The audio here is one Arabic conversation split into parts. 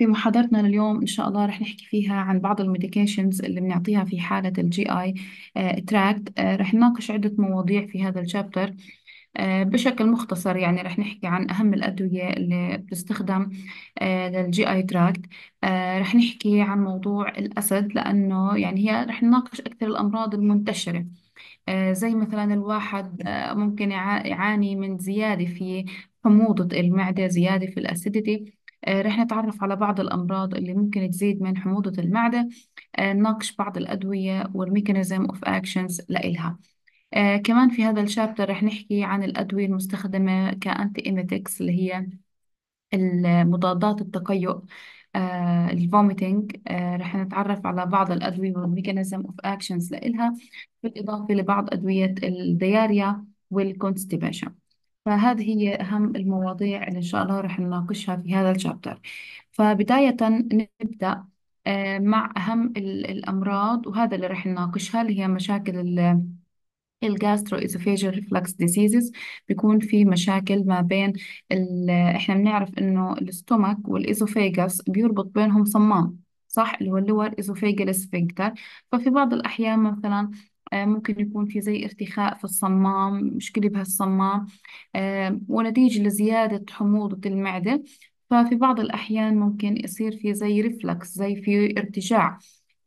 في محاضرتنا لليوم إن شاء الله رح نحكي فيها عن بعض الميديكيشنز اللي بنعطيها في حالة الجي آي تراكت رح نناقش عدة مواضيع في هذا الشابتر آه، بشكل مختصر يعني رح نحكي عن أهم الأدوية اللي بتستخدم للجي آي تراكت رح نحكي عن موضوع الأسد لأنه يعني هي رح نناقش أكثر الأمراض المنتشرة آه، زي مثلا الواحد آه، ممكن يعاني من زيادة في حموضة المعدة زيادة في الأسيديتي آه، رح نتعرف على بعض الأمراض اللي ممكن تزيد من حموضة المعدة آه، نناقش بعض الأدوية والميكانيزم أوف أكشنز لإلها آه، كمان في هذا الشابتر رح نحكي عن الأدوية المستخدمة كأنتي إيميتكس اللي هي المضادات التقيؤ آه الفوميتنج آه رح نتعرف على بعض الأدوية والميكانيزم أوف أكشنز لإلها بالإضافة لبعض أدوية الدياريا والكونستيباشن فهذه هي أهم المواضيع اللي إن شاء الله رح نناقشها في هذا الشابتر فبداية نبدأ آه، مع أهم الأمراض وهذا اللي رح نناقشها اللي هي مشاكل ال- إيزوفيجر ريفلكس ديزيزز بيكون في مشاكل ما بين ال... احنا بنعرف انه الاستومك والإيزوفيجس بيربط بينهم صمام صح اللي هو اللور إيزوفيجال سفنكتر ففي بعض الأحيان مثلا آه، ممكن يكون في زي ارتخاء في الصمام مشكلة بهالصمام آه، ونتيجة لزيادة حموضة المعدة ففي بعض الأحيان ممكن يصير في زي ريفلكس زي في ارتجاع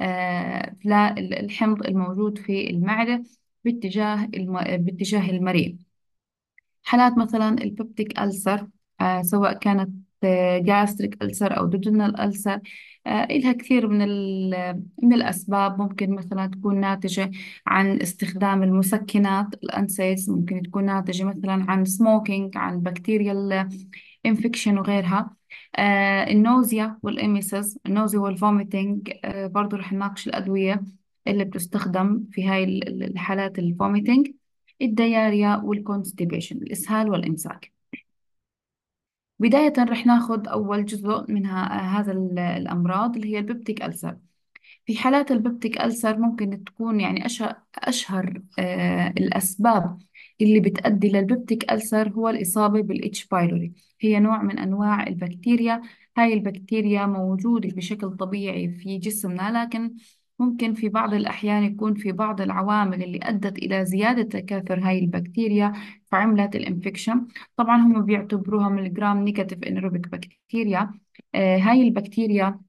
آه، للحمض الموجود في المعدة باتجاه باتجاه المريء حالات مثلا البيبتيك ألسر سواء كانت جاستريك ألسر أو دودنال ألسر آه، إلها كثير من من الأسباب ممكن مثلا تكون ناتجة عن استخدام المسكنات الأنسيس ممكن تكون ناتجة مثلا عن سموكينج عن بكتيريال انفكشن وغيرها آه النوزيا والإميسز النوزيا والفوميتينج آه برضو رح نناقش الأدوية اللي بتستخدم في هاي الحالات الفوميتينج الدياريا والكونستيبيشن الإسهال والإمساك بداية رح ناخذ أول جزء من آه، هذا الأمراض اللي هي البيبتيك ألسر في حالات البيبتيك ألسر ممكن تكون يعني أشهر, آه، الأسباب اللي بتأدي للبيبتيك ألسر هو الإصابة بالإتش بايلوري هي نوع من أنواع البكتيريا هاي البكتيريا موجودة بشكل طبيعي في جسمنا لكن ممكن في بعض الأحيان يكون في بعض العوامل اللي أدت إلى زيادة تكاثر هاي البكتيريا فعملت الانفكشن طبعا هم بيعتبروها من الجرام نيجاتيف انيروبيك بكتيريا آه هاي البكتيريا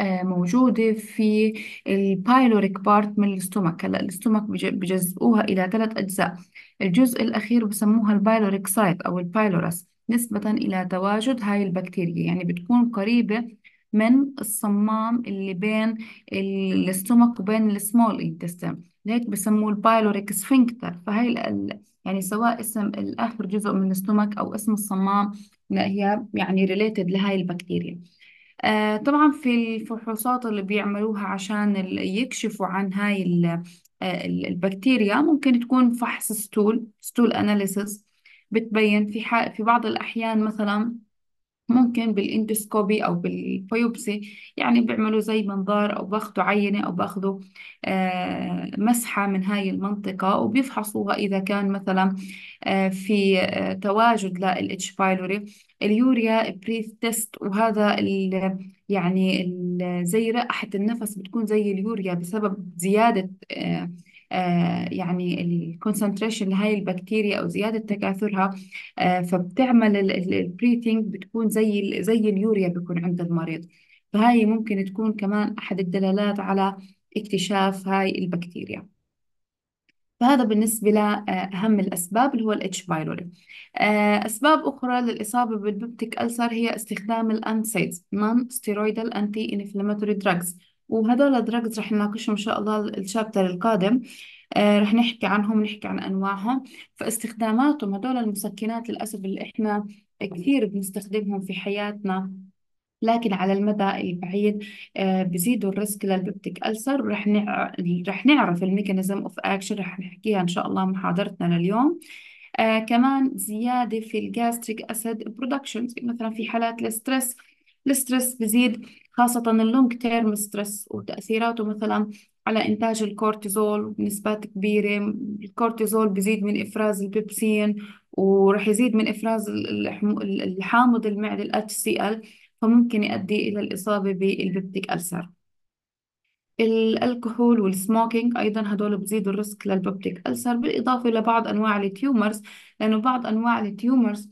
آه موجودة في البايلوريك بارت من الاستومك هلا الاستومك بجزئوها إلى ثلاث أجزاء الجزء الأخير بسموها البايلوريك سايت أو البايلورس نسبة إلى تواجد هاي البكتيريا يعني بتكون قريبة من الصمام اللي بين الاستومك وبين السمول انتستم لهيك بسموه البايلوريك سفنكتر فهي يعني سواء اسم الاخر جزء من الاستومك او اسم الصمام هي يعني ريليتد لهي البكتيريا آه طبعا في الفحوصات اللي بيعملوها عشان يكشفوا عن هاي آه، البكتيريا ممكن تكون فحص ستول ستول اناليسيس بتبين في في بعض الاحيان مثلا ممكن بالاندسكوبي او بالبيوبسي يعني بيعملوا زي منظار او باخذوا عينه او باخذوا آه، مسحه من هاي المنطقه وبيفحصوها اذا كان مثلا آه، في آه، تواجد للاتش بايلوري اليوريا بريث تيست وهذا ال يعني زي رائحه النفس بتكون زي اليوريا بسبب زياده آه، يعني الكونسنتريشن لهاي البكتيريا او زياده تكاثرها آه، فبتعمل البريتنج بتكون زي زي اليوريا بيكون عند المريض فهاي ممكن تكون كمان احد الدلالات على اكتشاف هاي البكتيريا فهذا بالنسبة لأهم آه، الأسباب اللي هو الاتش بايلوري أسباب أخرى للإصابة بالبيبتيك ألسر هي استخدام الأنسيدز نون ستيرويدال أنتي إنفلاماتوري دراجز وهذول الدراجز رح نناقشهم إن شاء الله الشابتر القادم آه رح نحكي عنهم نحكي عن أنواعهم فاستخداماتهم هذول المسكنات للأسف اللي إحنا كثير بنستخدمهم في حياتنا لكن على المدى البعيد آه، بزيدوا الريسك للبيبتيك ألسر ورح نع... رح نعرف الميكانيزم اوف اكشن رح نحكيها ان شاء الله محاضرتنا لليوم آه كمان زيادة في الجاستريك أسيد برودكشن مثلا في حالات الستريس الستريس بزيد خاصة اللونج تيرم ستريس وتأثيراته مثلا على إنتاج الكورتيزول بنسبات كبيرة الكورتيزول بيزيد من إفراز البيبسين ورح يزيد من إفراز الحامض المعدة ال HCl فممكن يؤدي إلى الإصابة بالبيبتيك ألسر الكحول والسموكينج ايضا هدول بزيدوا الريسك للبيبتيك ألسر بالاضافه لبعض انواع التيومرز لانه بعض انواع التيومرز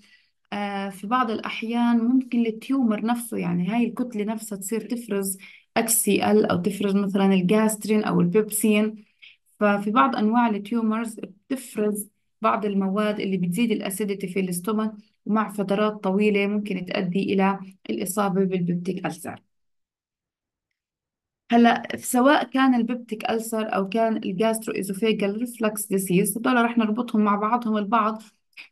آه، في بعض الأحيان ممكن التيومر نفسه يعني هاي الكتلة نفسها تصير تفرز أكسي ال أو تفرز مثلا الجاسترين أو البيبسين ففي بعض أنواع التيومرز بتفرز بعض المواد اللي بتزيد الأسيدتي في الاستومك ومع فترات طويلة ممكن تؤدي إلى الإصابة بالبيبتيك ألسر هلا سواء كان البيبتيك ألسر أو كان الجاسترو إيزوفيجال ريفلكس ديسيز هدول رح نربطهم مع بعضهم البعض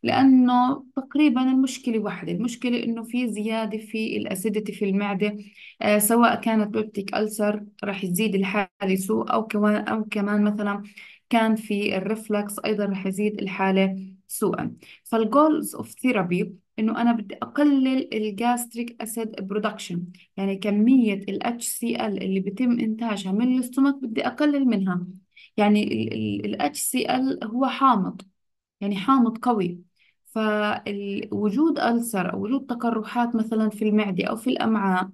لأنه تقريبا المشكلة واحدة المشكلة إنه في زيادة في الأسيديتي في المعدة آه سواء كانت بيبتيك ألسر رح يزيد الحالة سوء أو كمان أو كمان مثلا كان في الرفلكس أيضا رح يزيد الحالة سوءا فالجولز اوف ثيرابي انه انا بدي اقلل الجاستريك اسيد برودكشن يعني كميه الاتش سي ال اللي بيتم انتاجها من الاستومك بدي اقلل منها يعني الاتش سي ال هو حامض يعني حامض قوي فوجود ألسر أو وجود تقرحات مثلا في المعدة أو في الأمعاء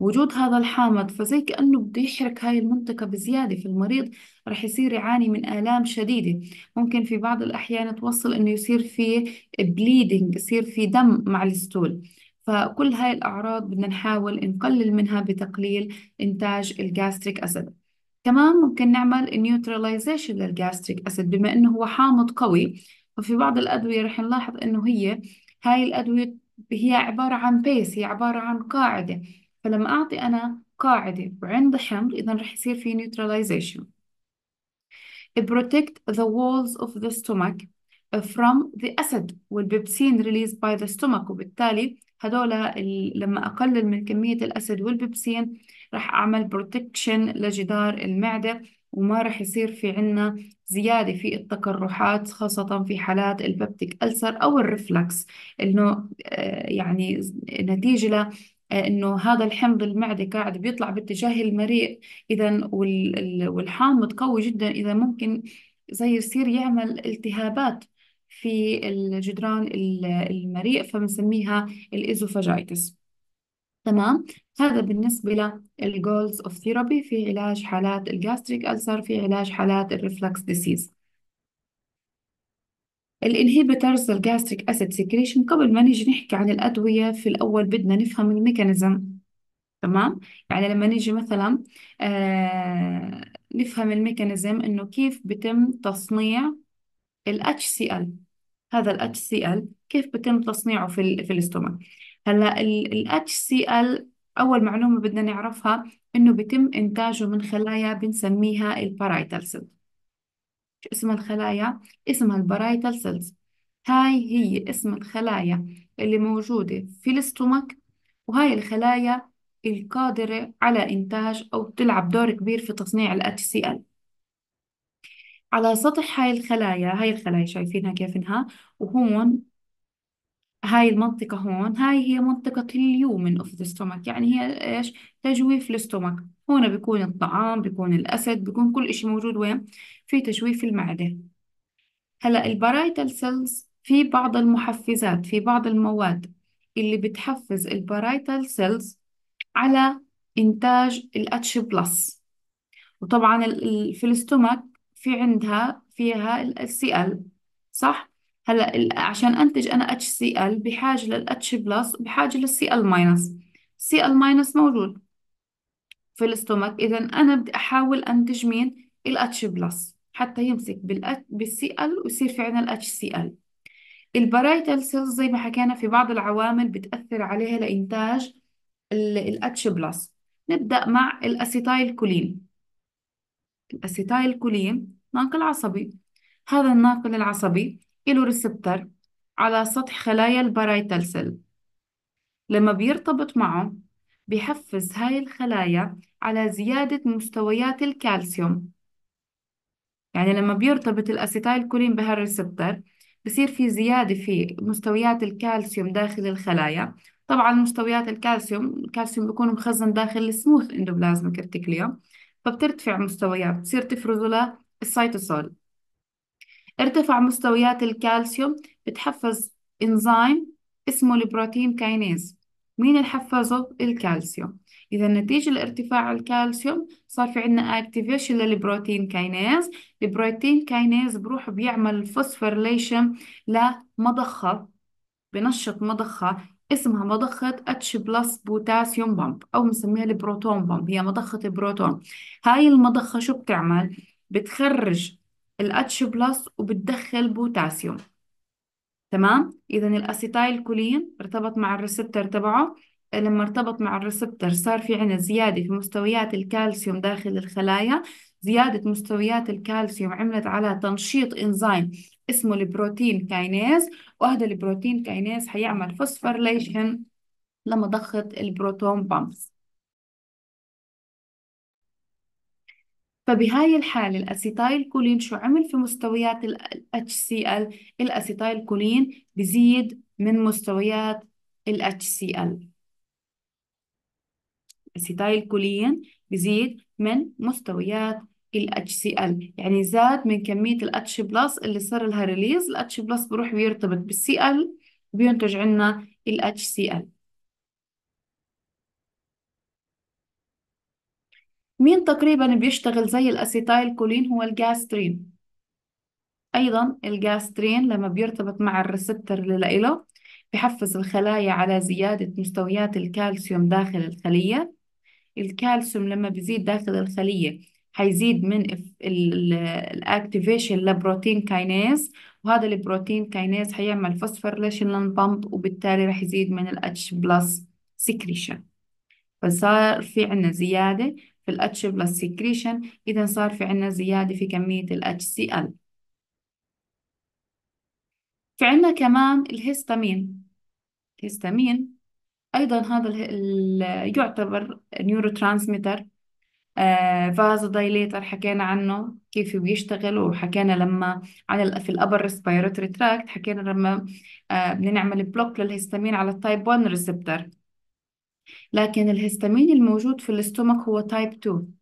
وجود هذا الحامض فزي كأنه بده يحرق هاي المنطقة بزيادة فالمريض رح يصير يعاني من آلام شديدة ممكن في بعض الأحيان توصل إنه يصير في بليدنج يصير في دم مع الستول فكل هاي الأعراض بدنا نحاول نقلل منها بتقليل إنتاج الجاستريك أسيد كمان ممكن نعمل neutralization للجاستريك أسيد بما إنه هو حامض قوي ففي بعض الأدوية رح نلاحظ إنه هي هاي الأدوية هي عبارة عن بيس هي عبارة عن قاعدة فلما أعطي أنا قاعدة وعند حمض إذا رح يصير في neutralization protect the walls of the stomach from the acid والبيبسين released by the stomach وبالتالي هدول لما أقلل من كمية الأسيد والبيبسين راح أعمل بروتكشن لجدار المعدة وما راح يصير في عنا زيادة في التقرحات خاصة في حالات الببتيك ألسر أو الرفلكس إنه آه، يعني نتيجة ل آه، انه هذا الحمض المعدي قاعد بيطلع باتجاه المريء اذا والحامض قوي جدا اذا ممكن زي يصير يعمل التهابات في الجدران المريء فبنسميها الإزوفاجايتس تمام هذا بالنسبة للجولز اوف ثيرابي في علاج حالات الجاستريك ألسر في علاج حالات الريفلكس ديسيز الانهيبيترز للجاستريك اسيد سكريشن قبل ما نيجي نحكي عن الادويه في الاول بدنا نفهم الميكانيزم تمام يعني لما نيجي مثلا آه نفهم الميكانيزم انه كيف بتم تصنيع ال HCl هذا ال HCl كيف بتم تصنيعه في في الاستومك هلا ال HCl أول معلومة بدنا نعرفها إنه بيتم إنتاجه من خلايا بنسميها البارايتال سيلز شو اسم الخلايا؟ اسمها البارايتال سيلز هاي هي اسم الخلايا اللي موجودة في الاستومك وهاي الخلايا القادرة على إنتاج أو بتلعب دور كبير في تصنيع ال HCl على سطح هاي الخلايا هاي الخلايا شايفينها كيف انها وهون هاي المنطقة هون هاي هي منطقة اليومن اوف ذا ستومك يعني هي ايش تجويف الستومك هون بيكون الطعام بيكون الأسد بيكون كل اشي موجود وين في تجويف المعدة هلا البرايتال سيلز في بعض المحفزات في بعض المواد اللي بتحفز البرايتال سيلز على إنتاج الاتش بلس وطبعا في الستومك في عندها فيها السي ال صح هلا عشان انتج انا اتش سي ال بحاجه للاتش بلس وبحاجه للسي ال ماينس سي ال ماينس موجود في الاستومك اذا انا بدي احاول انتج مين الاتش بلس حتى يمسك بالسي ال ويصير في عندنا الاتش سي ال البرايتال سيلز زي ما حكينا في بعض العوامل بتاثر عليها لانتاج الاتش بلس نبدا مع الاسيتايل كولين الاسيتايل كولين ناقل عصبي هذا الناقل العصبي له ريسبتر على سطح خلايا البرايتال سيل لما بيرتبط معه بحفز هاي الخلايا على زيادة مستويات الكالسيوم يعني لما بيرتبط الأسيتايل كولين بهالريسبتر بصير في زيادة في مستويات الكالسيوم داخل الخلايا طبعا مستويات الكالسيوم الكالسيوم بيكون مخزن داخل السموث اندوبلازما كرتيكليا فبترتفع مستويات بتصير تفرزه السيتوسول ارتفع مستويات الكالسيوم بتحفز إنزيم اسمه البروتين كاينيز مين اللي حفزه الكالسيوم إذا نتيجة لارتفاع الكالسيوم صار في عندنا اكتيفيشن للبروتين كاينيز البروتين كاينيز بروح بيعمل فوسفوريليشن لمضخة بنشط مضخة اسمها مضخة H بلس بوتاسيوم بامب أو بنسميها البروتون بامب هي مضخة البروتون هاي المضخة شو بتعمل؟ بتخرج الاتش بلس وبتدخل بوتاسيوم تمام اذا الاسيتايل كولين ارتبط مع الريسبتر تبعه لما ارتبط مع الريسبتر صار في عنا زيادة في مستويات الكالسيوم داخل الخلايا زيادة مستويات الكالسيوم عملت على تنشيط إنزيم اسمه البروتين كاينيز وهذا البروتين كاينيز حيعمل فوسفوريليشن لمضخة البروتون بامبس فبهاي الحالة الأسيتايل كولين شو عمل في مستويات ال HCl الأسيتايل كولين بزيد من مستويات ال HCl الأسيتايل كولين بزيد من مستويات ال HCl يعني زاد من كمية ال H بلس اللي صار لها ريليز ال H بلس بروح بيرتبط بالـ Cl وبينتج عنا ال HCl مين تقريبا بيشتغل زي الاسيتايل كولين هو الجاسترين ايضا الجاسترين لما بيرتبط مع الريسبتر اللي له بحفز الخلايا على زيادة مستويات الكالسيوم داخل الخلية الكالسيوم لما بيزيد داخل الخلية هيزيد من الاكتيفيشن لبروتين كاينيز وهذا البروتين كاينيز هيعمل فوسفوريليشن للبامب وبالتالي رح يزيد من الاتش بلس سكريشن فصار في عنا زيادة في ال H plus secretion إذا صار في عنا زيادة في كمية ال HCl في عنا كمان الهستامين الهستامين أيضا هذا ال يعتبر نيورو ترانسميتر آه فازودايليتر حكينا عنه كيف بيشتغل وحكينا لما على في الابر ريسبيراتوري تراكت حكينا لما آه بنعمل بلوك للهستامين على التايب 1 ريسبتر لكن الهستامين الموجود في الاستومك هو تايب 2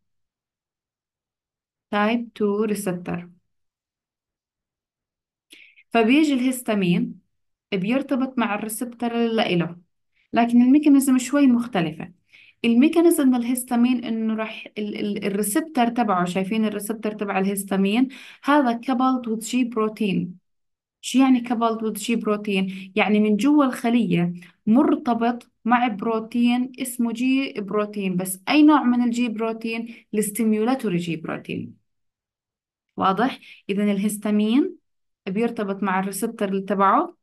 تايب 2 ريسبتر فبيجي الهستامين بيرتبط مع الريسبتر اللي له لكن الميكانيزم شوي مختلفة الميكانيزم الهستامين انه راح الريسبتر تبعه شايفين الريسبتر تبع الهستامين هذا كابلد وذ جي بروتين شو يعني كابلد وذ جي بروتين يعني من جوا الخلية مرتبط مع بروتين اسمه جي بروتين بس أي نوع من الجي بروتين الستيميولاتوري جي بروتين واضح إذا الهستامين بيرتبط مع الريسبتر اللي تبعه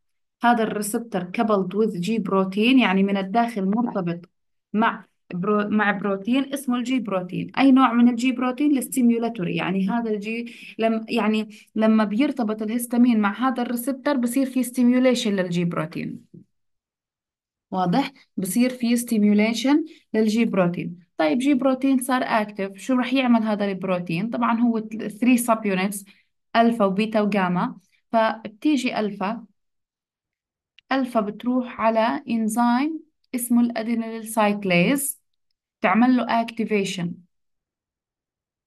هذا الريسبتر كابلد وذ جي بروتين يعني من الداخل مرتبط مع برو مع بروتين اسمه الجي بروتين اي نوع من الجي بروتين الستيميولاتوري يعني هذا الجي لم يعني لما بيرتبط الهستامين مع هذا الريسبتر بصير في استيميوليشن للجي بروتين واضح بصير في ستيميوليشن للجي بروتين طيب جي بروتين صار اكتف شو رح يعمل هذا البروتين طبعا هو 3 سب يونتس الفا وبيتا وجاما فبتيجي الفا الفا بتروح على انزيم اسمه الادينيل سايكليز تعمل له اكتيفيشن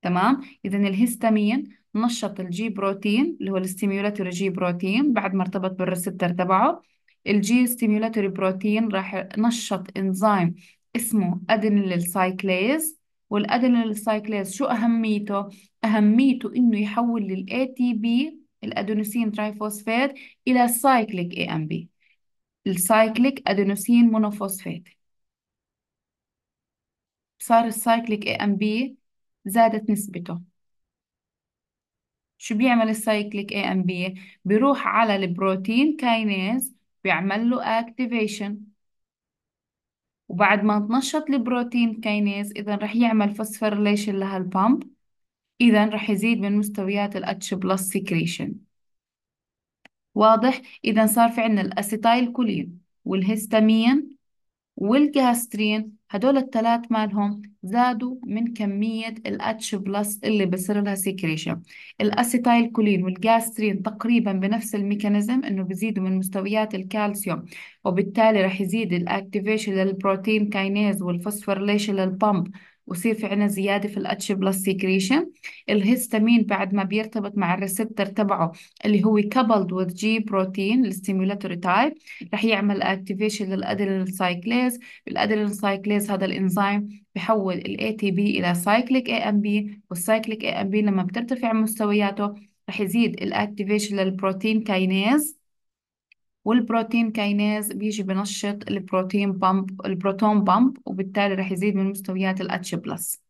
تمام اذا الهيستامين نشط الجي بروتين اللي هو الستيميولاتور جي بروتين بعد ما ارتبط بالريسبتر تبعه الجي ستيميولاتوري بروتين راح نشط انزيم اسمه ادينيل سايكليز والادينيل سايكليز شو اهميته اهميته انه يحول للاي تي بي الادينوسين ترايفوسفات الى سايكليك اي ام بي السايكليك ادينوسين مونوفوسفات صار السايكليك اي ام بي زادت نسبته شو بيعمل السايكليك اي ام بي بيروح على البروتين كاينيز بيعمل له اكتيفيشن وبعد ما تنشط البروتين كينيز إذا رح يعمل فوسفوريليشن لهالبامب إذا رح يزيد من مستويات الاتش بلس secretion واضح إذا صار في عندنا الأسيتايل كولين والهيستامين والجاسترين هدول الثلاث مالهم زادوا من كمية الاتش بلس اللي بصير لها سيكريشن الاسيتايل كولين والجاسترين تقريبا بنفس الميكانيزم انه بزيدوا من مستويات الكالسيوم وبالتالي رح يزيد الاكتيفيشن للبروتين كاينيز والفوسفوريليشن للبامب ويصير في عنا زيادة في الاتش بلس سيكريشن الهستامين بعد ما بيرتبط مع الريسبتر تبعه اللي هو كابلد وذ جي بروتين الستيمولاتوري تايب رح يعمل اكتيفيشن للادرينال سايكليز الادرينال سايكليز هذا الانزيم بحول الاي تي بي الى سايكليك اي ام بي والسايكليك اي ام بي لما بترتفع مستوياته رح يزيد الاكتيفيشن للبروتين كاينيز والبروتين كايناز بيجي بنشط البروتين بامب البروتون بامب وبالتالي رح يزيد من مستويات الاتش بلس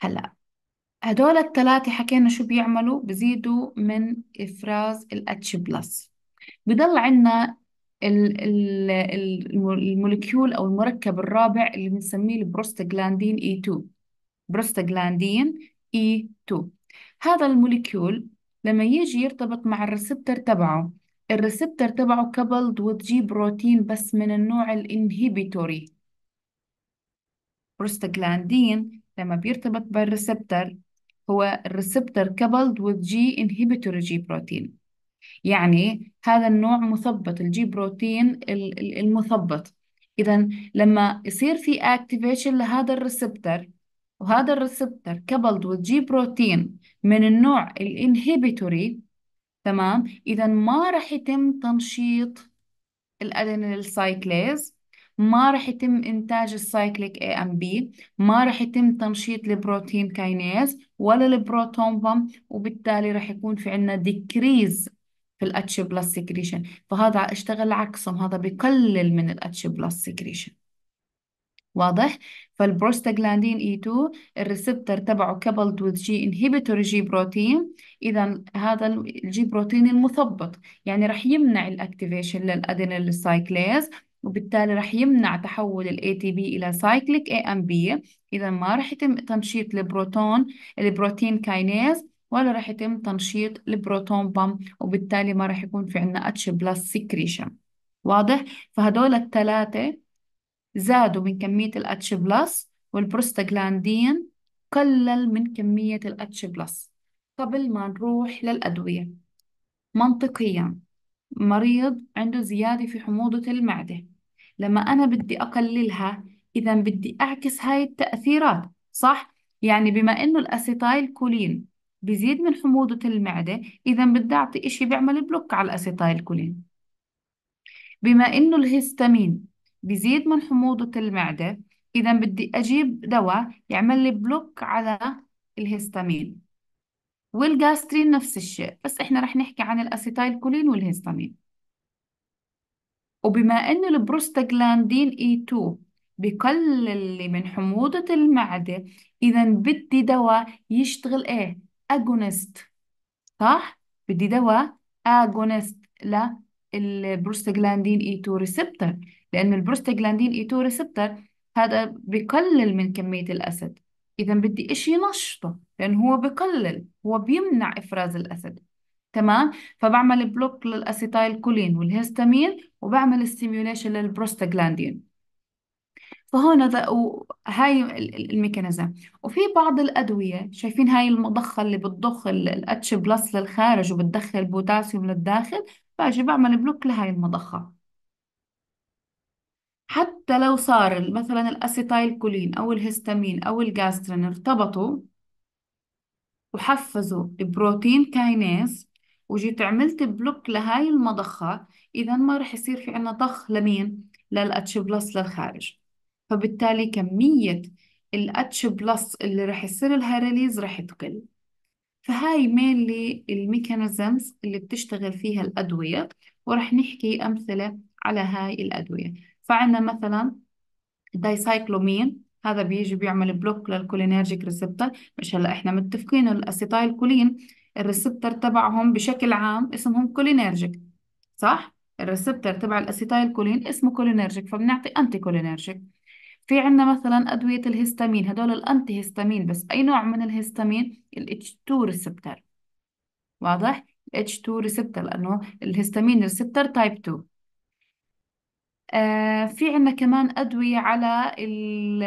هلا هدول الثلاثة حكينا شو بيعملوا بزيدوا من إفراز الاتش بلس بضل عندنا المولكيول أو المركب الرابع اللي بنسميه البروستاجلاندين اي e 2 بروستاجلاندين اي e 2 هذا المولكيول لما يجي يرتبط مع الريسبتر تبعه الريسبتر تبعه كبلد وتجي بروتين بس من النوع الانهيبيتوري بروستاجلاندين لما بيرتبط بالريسبتر هو الريسبتور كابلد وتجي انهبيتوري جي بروتين يعني هذا النوع مثبط الجي بروتين المثبط إذا لما يصير في اكتيفيشن لهذا الريسبتر وهذا الريسبتر كبلد والجي بروتين من النوع الانهيبيتوري تمام إذا ما راح يتم تنشيط الأدينيل سايكليز ما راح يتم إنتاج السايكليك اي ام بي ما راح يتم تنشيط البروتين كاينيز ولا البروتون بامب وبالتالي راح يكون في عندنا ديكريز في الاتش بلس سكريشن فهذا اشتغل عكسهم هذا بقلل من الاتش بلس سكريشن واضح فالبروستاجلاندين اي e 2 الريسبتور تبعه كابلد وذ جي انهبيتور جي بروتين اذا هذا الجي بروتين المثبط يعني راح يمنع الاكتيفيشن للادينيل سايكليز وبالتالي راح يمنع تحول تي ATP إلى سايكليك بي إذا ما راح يتم تنشيط البروتون البروتين كاينيز ولا راح يتم تنشيط البروتون بام وبالتالي ما راح يكون في عندنا H بلس سكريشن واضح فهدول الثلاثة زادوا من كمية الاتش بلس والبروستاجلاندين قلل من كمية الاتش بلس قبل ما نروح للأدوية منطقيا مريض عنده زيادة في حموضة المعدة لما أنا بدي أقللها إذا بدي أعكس هاي التأثيرات صح؟ يعني بما إنه الأسيتايل كولين بزيد من حموضة المعدة إذا بدي أعطي إشي بيعمل بلوك على الأسيتايل كولين بما إنه الهستامين بيزيد من حموضة المعدة إذا بدي أجيب دواء يعمل لي بلوك على الهيستامين والجاسترين نفس الشيء بس إحنا رح نحكي عن كولين والهيستامين وبما إنه البروستاجلاندين E2 بقلل لي من حموضة المعدة إذا بدي دواء يشتغل إيه؟ أجونست صح؟ بدي دواء أجونست للبروستاجلاندين E2 ريسبتر لأن البروستاجلاندين اي 2 ريسبتر هذا بقلل من كمية الأسد إذا بدي إشي ينشطه لأن هو بقلل هو بيمنع إفراز الأسد تمام فبعمل بلوك للأسيتايل كولين والهيستامين وبعمل ستيميوليشن للبروستاجلاندين فهون هاي الميكانيزم وفي بعض الأدوية شايفين هاي المضخة اللي بتضخ الاتش بلس للخارج وبتدخل بوتاسيوم للداخل باجي بعمل بلوك لهاي المضخة حتى لو صار مثلا الاسيتايل كولين او الهستامين او الجاسترين ارتبطوا وحفزوا بروتين كايناز وجيت عملت بلوك لهاي المضخة إذا ما رح يصير في عنا ضخ لمين للأتش بلس للخارج فبالتالي كمية الأتش بلس اللي رح يصير لها ريليز رح تقل فهاي مينلي الميكانيزمز اللي بتشتغل فيها الأدوية ورح نحكي أمثلة على هاي الأدوية فعندنا مثلا الدايسايكلومين هذا بيجي بيعمل بلوك للكولينيرجيك ريسبتر مش هلا احنا متفقين الاسيتايل كولين الريسبتر تبعهم بشكل عام اسمهم كولينيرجيك صح الريسبتر تبع الاسيتايل كولين اسمه كولينيرجيك فبنعطي انتي كولينيرجيك في عندنا مثلا ادويه الهيستامين هدول الانتي هيستامين بس اي نوع من ال الاتش 2 ريسبتر واضح الاتش 2 ريسبتر لانه الهيستامين ريسبتر تايب 2 آه، في عندنا كمان أدوية على ال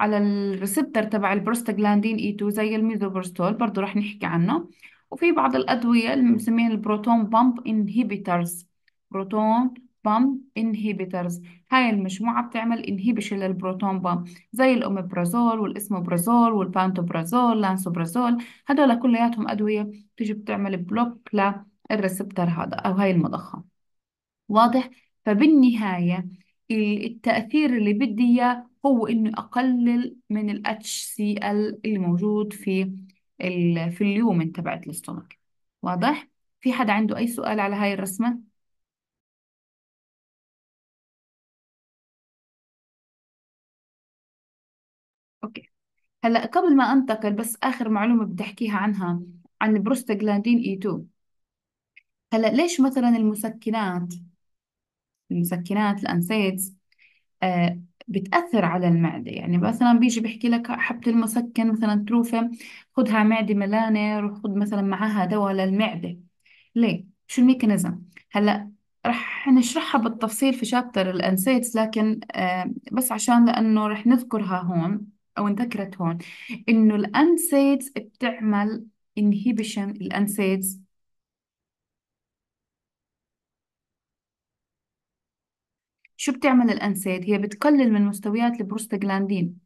على الريسبتر تبع البروستاجلاندين اي 2 زي الميزوبروستول برضو رح نحكي عنه وفي بعض الأدوية اللي بنسميها البروتون بامب انهيبيترز بروتون بامب انهيبيترز هاي المجموعة بتعمل انهيبيشن للبروتون بامب زي الأوميبرازول والإسموبرازول والبانتوبرازول لانسوبرازول هدول كلياتهم أدوية بتيجي بتعمل بلوك للريسبتر هذا أو هاي المضخة واضح فبالنهاية التأثير اللي بدي إياه هو إني أقلل من ال HCl اللي موجود في ال في اليومن تبعت الاستومك واضح؟ في حدا عنده أي سؤال على هاي الرسمة؟ أوكي هلا قبل ما أنتقل بس آخر معلومة بدي أحكيها عنها عن البروستاجلاندين اي e 2 هلا ليش مثلا المسكنات المسكنات الأنسيدز آه، بتأثر على المعدة يعني مثلا بيجي بيحكي لك حبة المسكن مثلا تروفة خدها معدة ملانة روح خد مثلا معها دواء للمعدة ليه؟ شو الميكانيزم؟ هلا رح نشرحها بالتفصيل في شابتر الأنسيتس لكن آه، بس عشان لأنه رح نذكرها هون أو انذكرت هون إنه الأنسيتس بتعمل inhibition الأنسيتس شو بتعمل الأنسيد؟ هي بتقلل من مستويات البروستاجلاندين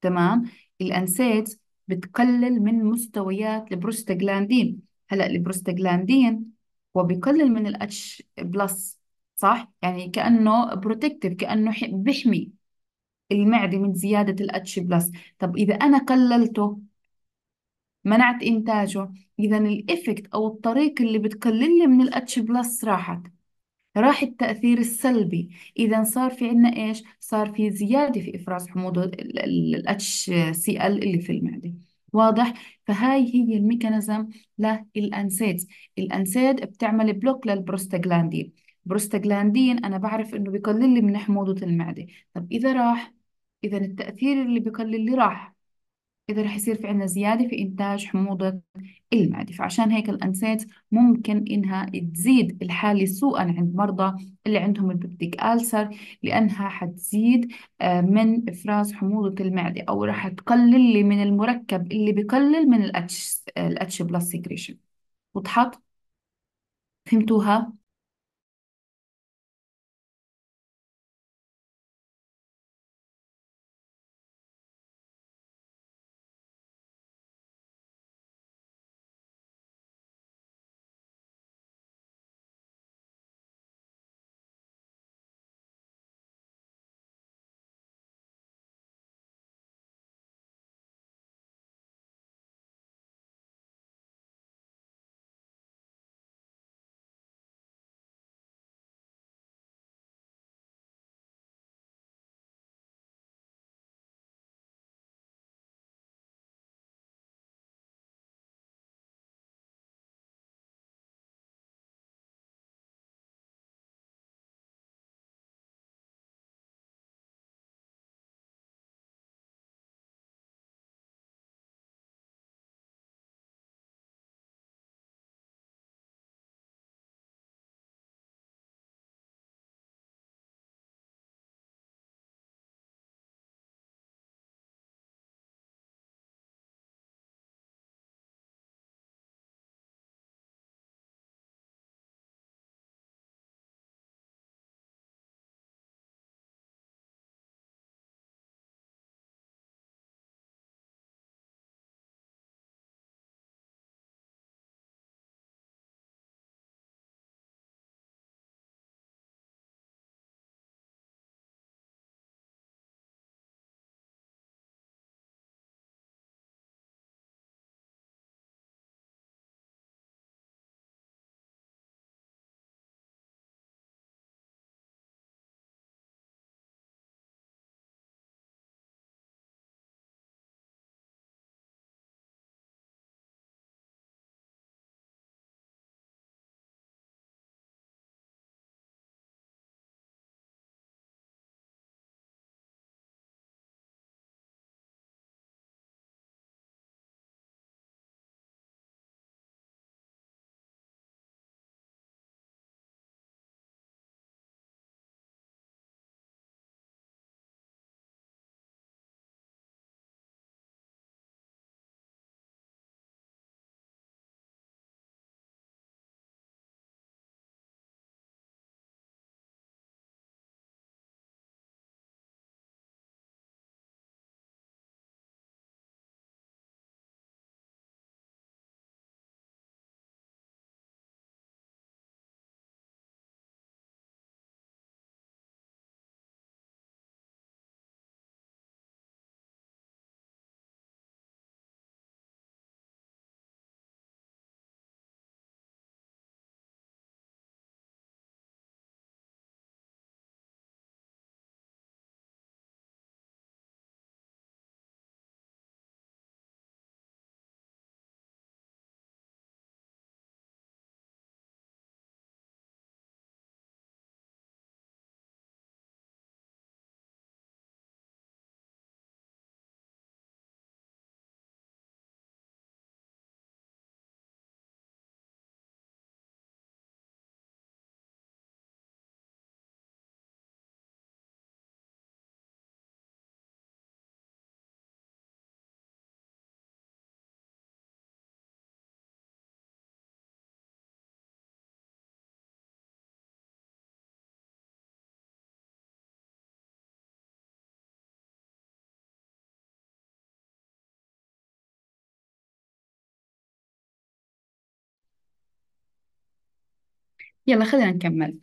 تمام الأنسيد بتقلل من مستويات البروستاجلاندين هلا البروستاجلاندين بقلل من الاتش بلس صح يعني كأنه بروتكتيف كأنه بحمي المعدة من زيادة الاتش بلس طب إذا أنا قللته منعت إنتاجه إذا الإفكت أو الطريق اللي بتقلل لي من الاتش بلس راحت راح التأثير السلبي إذا صار في عندنا إيش صار في زيادة في إفراز حموضة ال HCl اللي في المعدة واضح فهاي هي الميكانيزم للأنسيت الأنسيد بتعمل بلوك للبروستاجلاندين بروستاجلاندين أنا بعرف إنه بيقلل لي من حموضة المعدة طب إذا راح إذا التأثير اللي بيقلل لي راح إذا رح يصير في عندنا زيادة في إنتاج حموضة المعدة فعشان هيك الأنسات ممكن إنها تزيد الحالة سوءا عند مرضى اللي عندهم البيبتيك ألسر لأنها حتزيد آه، من إفراز حموضة المعدة أو رح تقلل لي من المركب اللي بقلل من الاتش الاتش بلس سكريشن وضحت؟ فهمتوها؟ يلا خلينا نكمل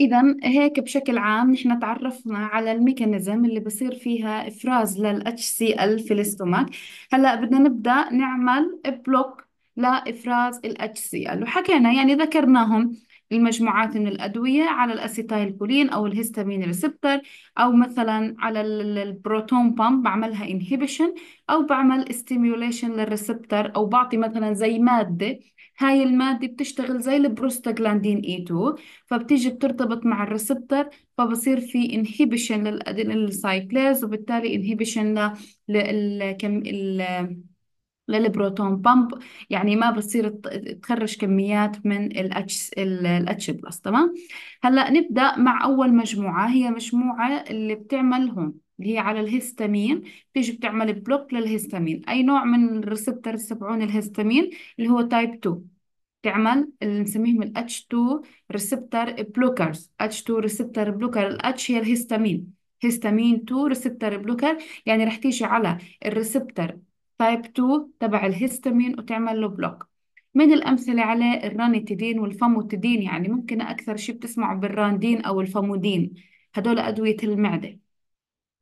إذا هيك بشكل عام نحن تعرفنا على الميكانيزم اللي بصير فيها إفراز لل HCl في الاستومك هلا بدنا نبدأ نعمل بلوك لإفراز ال HCl وحكينا يعني ذكرناهم المجموعات من الأدوية على الأسيتايل كولين أو الهستامين ريسبتر أو مثلا على البروتون بامب بعملها إنهيبيشن أو بعمل ستيميوليشن للريسبتر أو بعطي مثلا زي مادة هاي المادة بتشتغل زي البروستاجلاندين اي 2 فبتيجي بترتبط مع الريسبتر فبصير في انهبيشن للسايكلاز وبالتالي انهبيشن للكم للبروتون بامب يعني ما بصير تخرج كميات من الاتش الاتش بلس تمام هلا نبدا مع اول مجموعه هي مجموعه اللي بتعمل هون اللي هي على الهيستامين بتيجي بتعمل بلوك للهيستامين اي نوع من الريسبتر تبعون الهيستامين اللي هو تايب 2 بتعمل اللي نسميهم ال H2 ريسبتر بلوكرز H2 ريسبتر بلوكر ال H هي الهيستامين هيستامين 2 ريسبتر بلوكر يعني رح تيجي على الريسبتر تايب 2 تبع الهيستامين وتعمل له بلوك من الأمثلة عليه الرانيتيدين والفاموتيدين يعني ممكن أكثر شيء بتسمعوا بالراندين أو الفامودين هدول أدوية المعدة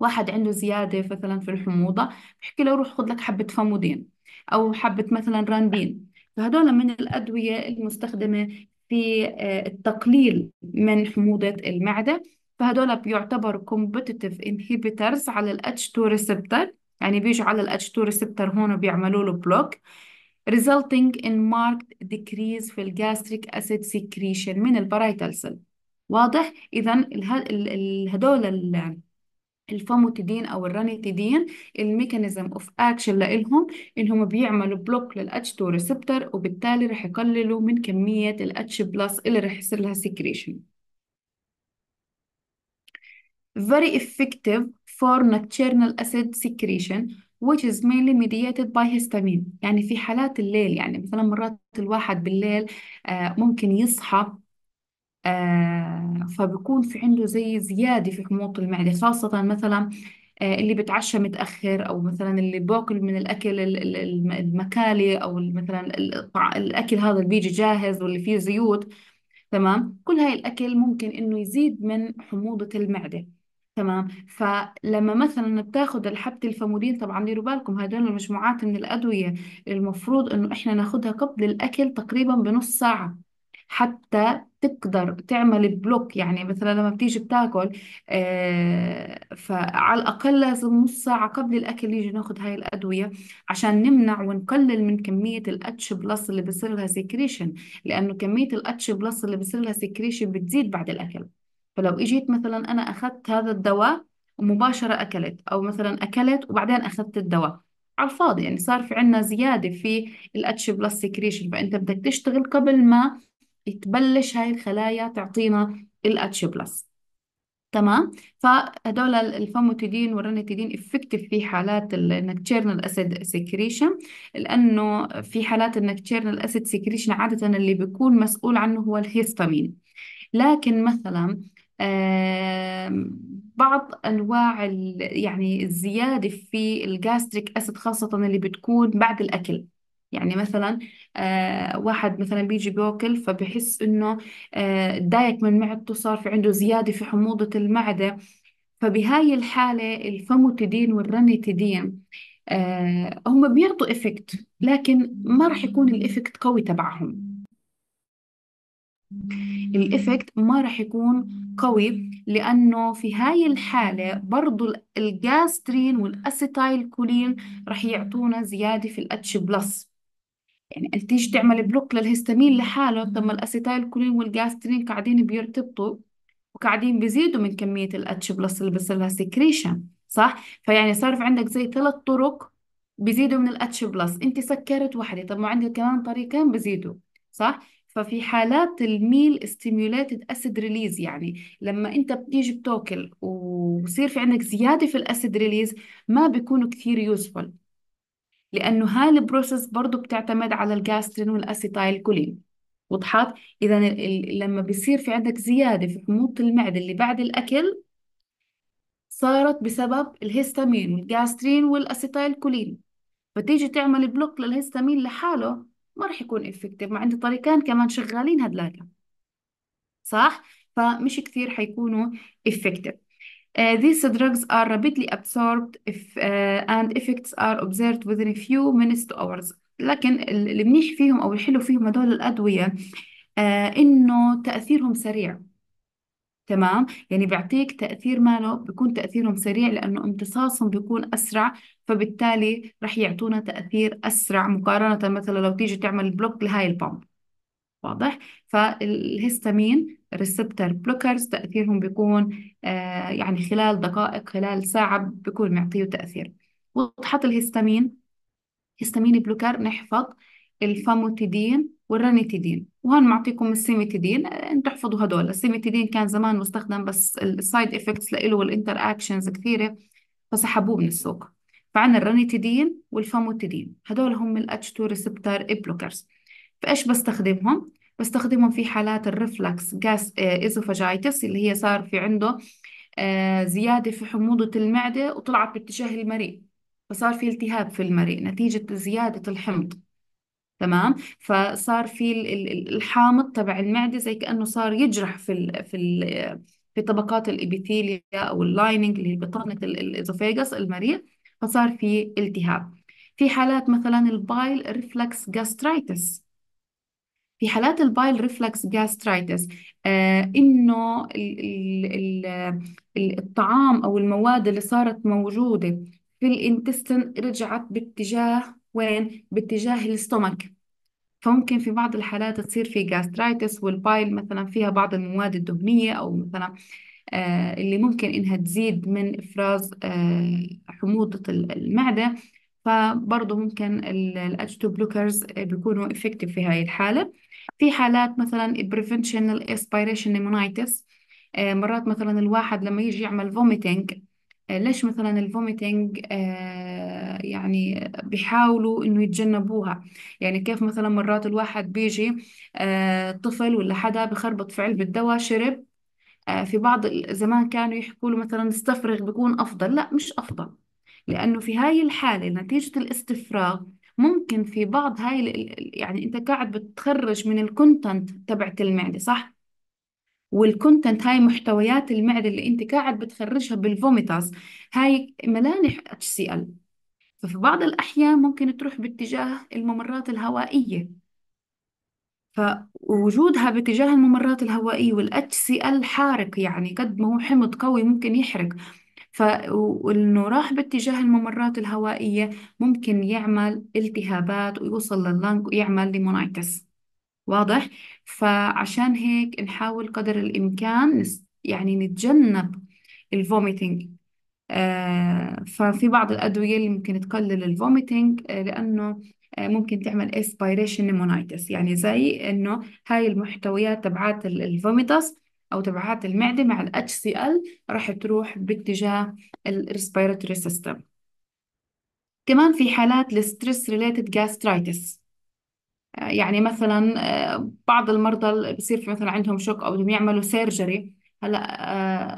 واحد عنده زيادة مثلا في الحموضة بحكي له روح خذ لك حبة فامودين أو حبة مثلا راندين فهدول من الأدوية المستخدمة في آه، التقليل من حموضة المعدة فهدول بيعتبروا كومبتيتيف انهبيترز على الاتش H2 ريسبتر يعني بيجوا على الاتش H2 ريسبتر هون وبيعملوا له بلوك resulting in marked decrease في الجاستريك acid secretion من البرايتال سيل واضح إذا هدول الفاموتيدين او الرانيتيدين الميكانيزم اوف اكشن لإلهم انهم بيعملوا بلوك للاتش 2 ريسبتر وبالتالي رح يقللوا من كميه الاتش بلس اللي رح يصير لها سكريشن very effective for nocturnal acid secretion which is mainly mediated by histamine يعني في حالات الليل يعني مثلا مرات الواحد بالليل آه، ممكن يصحى آه فبكون في عنده زي زيادة في حموضة المعدة خاصة مثلا آه اللي بتعشى متأخر أو مثلا اللي باكل من الأكل المكالي أو مثلا الأكل هذا اللي بيجي جاهز واللي فيه زيوت تمام كل هاي الأكل ممكن إنه يزيد من حموضة المعدة تمام فلما مثلا بتاخذ الحبة الفامودين طبعا ديروا بالكم هدول المجموعات من الأدوية المفروض إنه إحنا ناخذها قبل الأكل تقريبا بنص ساعة حتى تقدر تعمل بلوك يعني مثلا لما بتيجي بتاكل آه، فعلى الأقل لازم نص ساعة قبل الأكل يجي ناخد هاي الأدوية عشان نمنع ونقلل من كمية الأتش بلس اللي بصير لها سكريشن لأنه كمية الأتش بلس اللي بصير لها سكريشن بتزيد بعد الأكل فلو إجيت مثلا أنا أخذت هذا الدواء ومباشرة أكلت أو مثلا أكلت وبعدين أخذت الدواء على الفاضي يعني صار في عندنا زيادة في الأتش بلس سكريشن فأنت بدك تشتغل قبل ما تبلش هاي الخلايا تعطينا الاتش بلس تمام فهدول الفاموتيدين والرانيتيدين افكتيف في حالات النكتشيرنال اسيد سكريشن لانه في حالات النكتشيرنال اسيد سكريشن عاده اللي بيكون مسؤول عنه هو الهيستامين لكن مثلا بعض انواع يعني الزياده في الجاستريك اسيد خاصه اللي بتكون بعد الاكل يعني مثلا آه واحد مثلا بيجي بياكل فبحس انه آه من معدته صار في عنده زيادة في حموضة المعدة فبهاي الحالة الفموتيدين والرانيتيدين آه هم بيعطوا إفكت لكن ما راح يكون الإفكت قوي تبعهم الإفكت ما راح يكون قوي لأنه في هاي الحالة برضو الجاسترين والأسيتايل كولين راح يعطونا زيادة في الأتش بلس يعني انت تيجي تعمل بلوك للهستامين لحاله طب ما الاسيتايل كولين والجاسترين قاعدين بيرتبطوا وقاعدين بيزيدوا من كمية الاتش بلس اللي بيصير لها سكريشن صح فيعني صار في عندك زي ثلاث طرق بيزيدوا من الاتش بلس انت سكرت واحدة طب ما عندي كمان طريقين بيزيدوا صح ففي حالات الميل ستيميوليتد اسيد ريليز يعني لما انت بتيجي بتاكل وبصير في عندك زياده في الاسيد ريليز ما بيكونوا كثير يوسفول لأنه هالبروسس برضه بتعتمد على الجاسترين والأسيتايل كولين وضحت إذا لما بيصير في عندك زيادة في حموضة المعدة اللي بعد الأكل صارت بسبب الهستامين والجاسترين والأسيتايل كولين فتيجي تعمل بلوك للهستامين لحاله ما رح يكون افكتيف مع عندي طريقان كمان شغالين هدلاك صح فمش كثير حيكونوا افكتيف Uh, these drugs are rapidly absorbed if, uh, and effects are observed within a few minutes to hours لكن اللي منيح فيهم أو الحلو فيهم هدول الأدوية uh, إنه تأثيرهم سريع تمام يعني بيعطيك تأثير ماله بيكون تأثيرهم سريع لأنه امتصاصهم بيكون أسرع فبالتالي رح يعطونا تأثير أسرع مقارنة مثلا لو تيجي تعمل بلوك لهاي البامب واضح فالهستامين ريسبتر بلوكرز تأثيرهم بيكون آه، يعني خلال دقائق خلال ساعة بيكون معطيه تأثير وضحت الهستامين هستامين بلوكر نحفظ الفاموتيدين والرانيتيدين وهون معطيكم السيميتيدين آه، انتم تحفظوا هدول السيميتيدين كان زمان مستخدم بس السايد افكتس له والانتر اكشنز كثيره فسحبوه من السوق فعن الرانيتيدين والفاموتيدين هدول هم الاتش 2 ريسبتر بلوكرز فإيش بستخدمهم؟ بستخدمهم في حالات الرفلكس جاس إزوفاجايتس اللي هي صار في عنده آه، زيادة في حموضة المعدة وطلعت باتجاه المريء فصار في التهاب في المريء نتيجة زيادة الحمض تمام فصار في الحامض تبع المعدة زي كأنه صار يجرح في الـ في الـ في طبقات الإبيثيليا أو اللايننج اللي هي بطانة الإزوفاجس المريء فصار في التهاب في حالات مثلا البايل ريفلكس جاسترايتس في حالات البايل ريفلكس جاسترايتس آه، انه ال ال الطعام او المواد اللي صارت موجوده في الانتستن رجعت باتجاه وين باتجاه الاستومك فممكن في بعض الحالات تصير في جاسترايتس والبايل مثلا فيها بعض المواد الدهنيه او مثلا آه، اللي ممكن انها تزيد من افراز آه، حموضه المعده فبرضه ممكن الاجتو بلوكرز بيكونوا افكتيف في هاي الحاله في حالات مثلا preventional aspiration pneumonitis آه، مرات مثلا الواحد لما يجي يعمل vomiting آه، ليش مثلا الفوميتنج آه، يعني بيحاولوا انه يتجنبوها يعني كيف مثلا مرات الواحد بيجي طفل ولا حدا بخربط في علبة دواء شرب في بعض زمان كانوا يحكوا له مثلا استفرغ بيكون افضل لا مش افضل لانه في هاي الحالة نتيجة الاستفراغ ممكن في بعض هاي يعني انت قاعد بتخرج من الكونتنت تبعت المعدة صح والكونتنت هاي محتويات المعدة اللي انت قاعد بتخرجها بالفوميتاس هاي ملامح اتش سي ال ففي بعض الأحيان ممكن تروح باتجاه الممرات الهوائية فوجودها باتجاه الممرات الهوائية والاتش سي ال حارق يعني قد ما هو حمض قوي ممكن يحرق فإنه راح باتجاه الممرات الهوائية ممكن يعمل التهابات ويوصل لللانج ويعمل لمونايتس واضح فعشان هيك نحاول قدر الإمكان يعني نتجنب الفوميتنج آه ففي بعض الأدوية اللي ممكن تقلل الفوميتنج آه لأنه آه، ممكن تعمل اسبيريشن نيمونايتس يعني زي انه هاي المحتويات تبعات الفوميتس او تبعات المعده مع ال HCl راح تروح باتجاه الريسبيرتوري سيستم كمان في حالات الستريس ريليتد جاسترايتس يعني مثلا آه، بعض المرضى اللي بصير مثلا عندهم شوك او بدهم يعملوا سيرجري هلا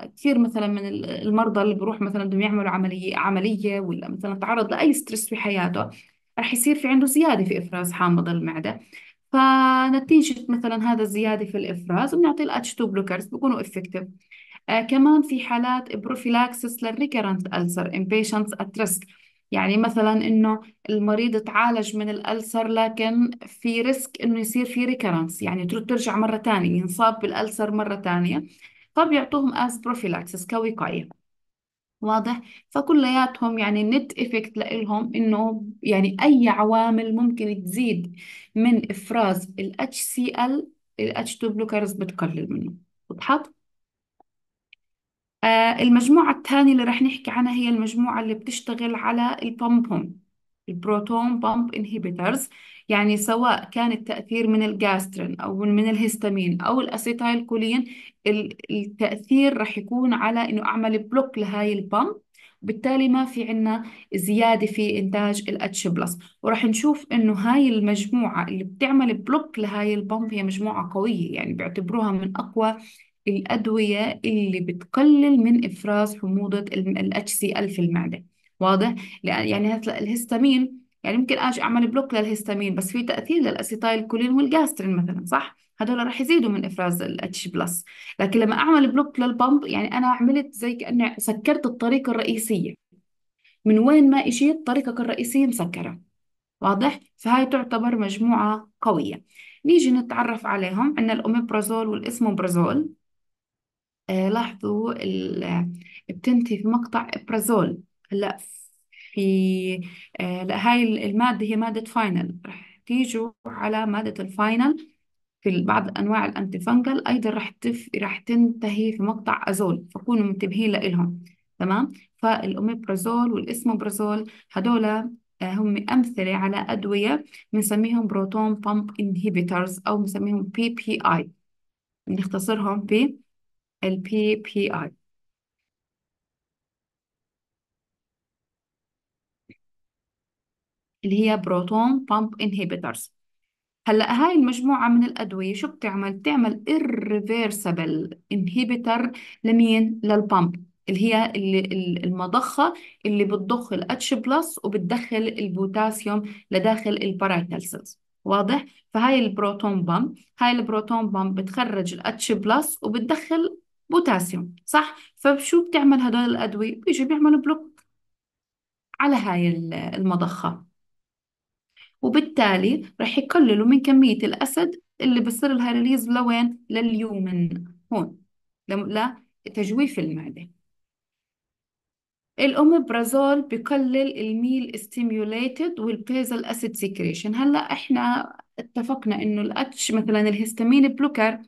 آه، كثير مثلا من المرضى اللي بروح مثلا بدهم يعملوا عمليه عمليه ولا مثلا تعرض لاي ستريس في حياته رح يصير في عنده زياده في افراز حامض المعده فنتيجة مثلا هذا الزيادة في الإفراز بنعطي الاتش 2 بلوكرز بيكونوا إفكتيف آه كمان في حالات بروفيلاكسس للريكرنت ألسر in patients at risk يعني مثلا إنه المريض تعالج من الألسر لكن في ريسك إنه يصير في ريكرنس يعني ترجع مرة ثانية ينصاب بالألسر مرة ثانية فبيعطوهم as بروفيلاكسس كوقاية واضح فكلياتهم يعني النت افكت لإلهم انه يعني اي عوامل ممكن تزيد من افراز ال HCl ال H2 بلوكرز بتقلل منه وضحت؟ آه المجموعة الثانية اللي رح نحكي عنها هي المجموعة اللي بتشتغل على البومبوم البروتون بامب انهيبيترز يعني سواء كان التأثير من الجاسترين أو من الهستامين أو الأسيتايل كولين التأثير رح يكون على إنه أعمل بلوك لهاي البامب وبالتالي ما في عنا زيادة في إنتاج الاتش بلس ورح نشوف إنه هاي المجموعة اللي بتعمل بلوك لهاي البامب هي مجموعة قوية يعني بيعتبروها من أقوى الأدوية اللي بتقلل من إفراز حموضة ال HCl في المعدة واضح لأن يعني هسه الهستامين يعني ممكن اجي اعمل بلوك للهستامين بس في تاثير للاسيتايل كولين والجاسترين مثلا صح هدول رح يزيدوا من افراز الاتش بلس لكن لما اعمل بلوك للبمب يعني انا عملت زي كاني سكرت الطريقه الرئيسيه من وين ما اجيت الطريقه الرئيسيه مسكره واضح فهاي تعتبر مجموعه قويه نيجي نتعرف عليهم عندنا الاوميبرازول والاسموبرازول آه لاحظوا بتنتهي في مقطع ابرازول هلا في هلا آه، هاي المادة هي مادة فاينل رح تيجوا على مادة الفاينل في بعض أنواع الأنتي فانجل أيضا رح تف... رح تنتهي في مقطع أزول فكونوا منتبهين لإلهم تمام فالأوميبرازول والإسموبرازول هدول آه، هم أمثلة على أدوية بنسميهم بروتون بامب انهيبيتورز أو بنسميهم بي بي آي بنختصرهم البي بي آي اللي هي بروتون بامب انهيبيترز هلا هاي المجموعة من الأدوية شو بتعمل؟ بتعمل irreversible انهيبيتر لمين؟ للبامب اللي هي اللي المضخة اللي بتضخ الاتش بلس وبتدخل البوتاسيوم لداخل البارايتال سيلز واضح؟ فهاي البروتون بامب هاي البروتون بامب بتخرج الاتش بلس وبتدخل بوتاسيوم صح؟ فشو بتعمل هدول الأدوية؟ بيجي بيعملوا بلوك على هاي المضخة وبالتالي رح يقللوا من كمية الأسد اللي بصير لها ريليز لوين لليومن هون لتجويف المعدة الأوميبرازول بقلل الميل استيميوليتد والبيزل أسيد سيكريشن هلا إحنا اتفقنا إنه الأتش مثلا الهستامين بلوكر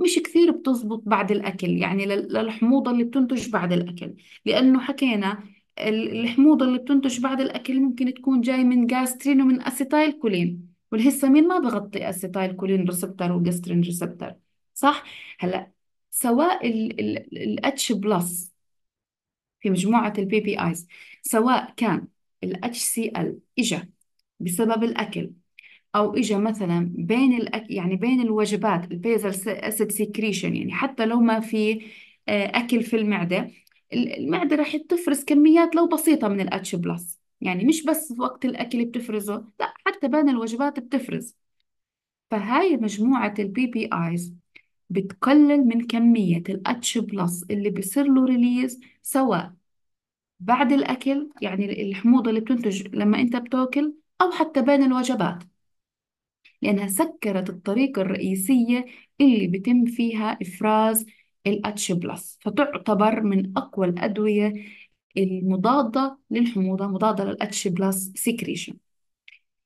مش كثير بتزبط بعد الأكل يعني للحموضة اللي بتنتج بعد الأكل لأنه حكينا الحموضة اللي بتنتج بعد الأكل ممكن تكون جاي من جاسترين ومن أسيتايل كولين والهيستامين ما بغطي أسيتايل كولين ريسبتر وجاسترين ريسبتر صح؟ هلا سواء الاتش بلس في مجموعة البي بي ايز سواء كان الاتش سي ال اجى بسبب الأكل أو اجى مثلا بين الأك... يعني بين الوجبات البيزل أسيد سيكريشن يعني حتى لو ما في آه، أكل في المعدة المعدة رح تفرز كميات لو بسيطة من الاتش بلس يعني مش بس وقت الأكل بتفرزه لا حتى بين الوجبات بتفرز فهاي مجموعة البي بي آيز بتقلل من كمية الاتش بلس اللي بيصير له ريليز سواء بعد الأكل يعني الحموضة اللي بتنتج لما أنت بتاكل أو حتى بين الوجبات لأنها سكرت الطريقة الرئيسية اللي بتم فيها إفراز الاتش بلس فتعتبر من اقوى الادويه المضاده للحموضه مضاده للاتش بلس سكريشن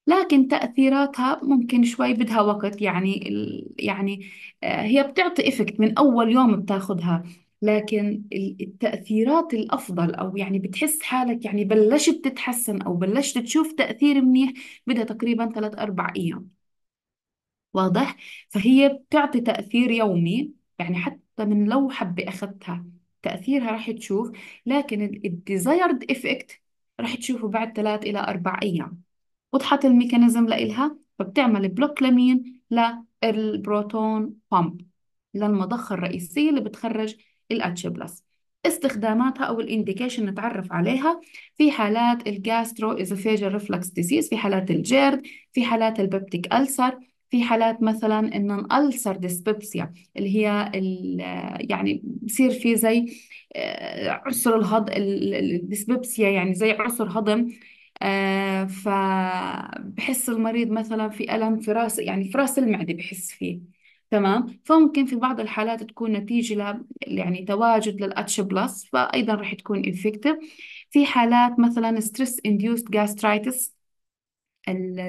لكن تأثيراتها ممكن شوي بدها وقت يعني يعني آه، هي بتعطي إفكت من أول يوم بتاخذها لكن التأثيرات الأفضل أو يعني بتحس حالك يعني بلشت تتحسن أو بلشت تشوف تأثير منيح بدها تقريبا ثلاث أربع أيام واضح؟ فهي بتعطي تأثير يومي يعني حتى طبعا لو حبة أخذتها تأثيرها راح تشوف لكن الديزايرد إفكت راح تشوفه بعد ثلاث إلى أربع أيام وضحت الميكانيزم لإلها فبتعمل بلوك لمين للبروتون بامب للمضخة الرئيسية اللي بتخرج الاتش بلس استخداماتها او الانديكيشن نتعرف عليها في حالات الجاسترو ايزوفيجال ريفلكس ديزيز في حالات الجرد في حالات الببتيك ألسر في حالات مثلا انه الالسر ديسبيبسيا اللي هي يعني بصير في زي آه، عسر الهضم الديسبيبسيا يعني زي عسر هضم آه فبحس المريض مثلا في ألم في راس يعني في راس المعدة بحس فيه تمام فممكن في بعض الحالات تكون نتيجة ل يعني تواجد للأتش بلس فأيضا رح تكون انفكتيف في حالات مثلا ستريس انديوست جاسترايتس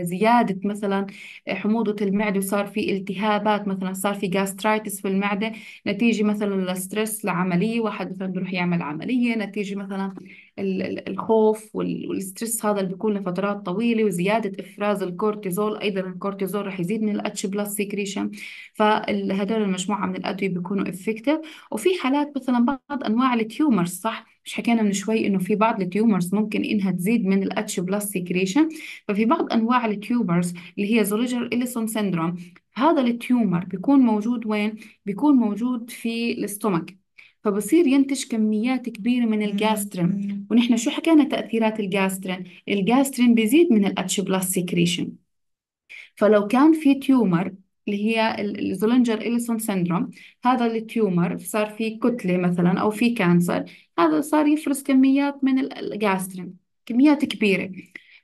زيادة مثلا حموضة المعدة وصار في التهابات مثلا صار في جاسترايتس في المعدة نتيجة مثلا للستريس لعملية واحد مثلا بيروح يعمل عملية نتيجة مثلا الخوف والستريس هذا اللي بيكون لفترات طويله وزياده افراز الكورتيزول ايضا الكورتيزول رح يزيد من الاتش بلس سيكريشن فهدول المجموعه من الادويه بيكونوا افكتيف وفي حالات مثلا بعض انواع التيومرز صح مش حكينا من شوي انه في بعض التيومرز ممكن انها تزيد من الاتش بلس سيكريشن ففي بعض انواع التيومرز اللي هي زوليجر اليسون سيندروم هذا التيومر بيكون موجود وين بيكون موجود في الاستومك فبصير ينتج كميات كبيرة من الجاسترين ونحن شو حكينا تأثيرات الجاسترين الجاسترين بيزيد من الاتش بلس سكريشن فلو كان في تيومر اللي هي الزولنجر إليسون سيندروم هذا التيومر صار في كتلة مثلا أو في كانسر هذا صار يفرز كميات من الجاسترين كميات كبيرة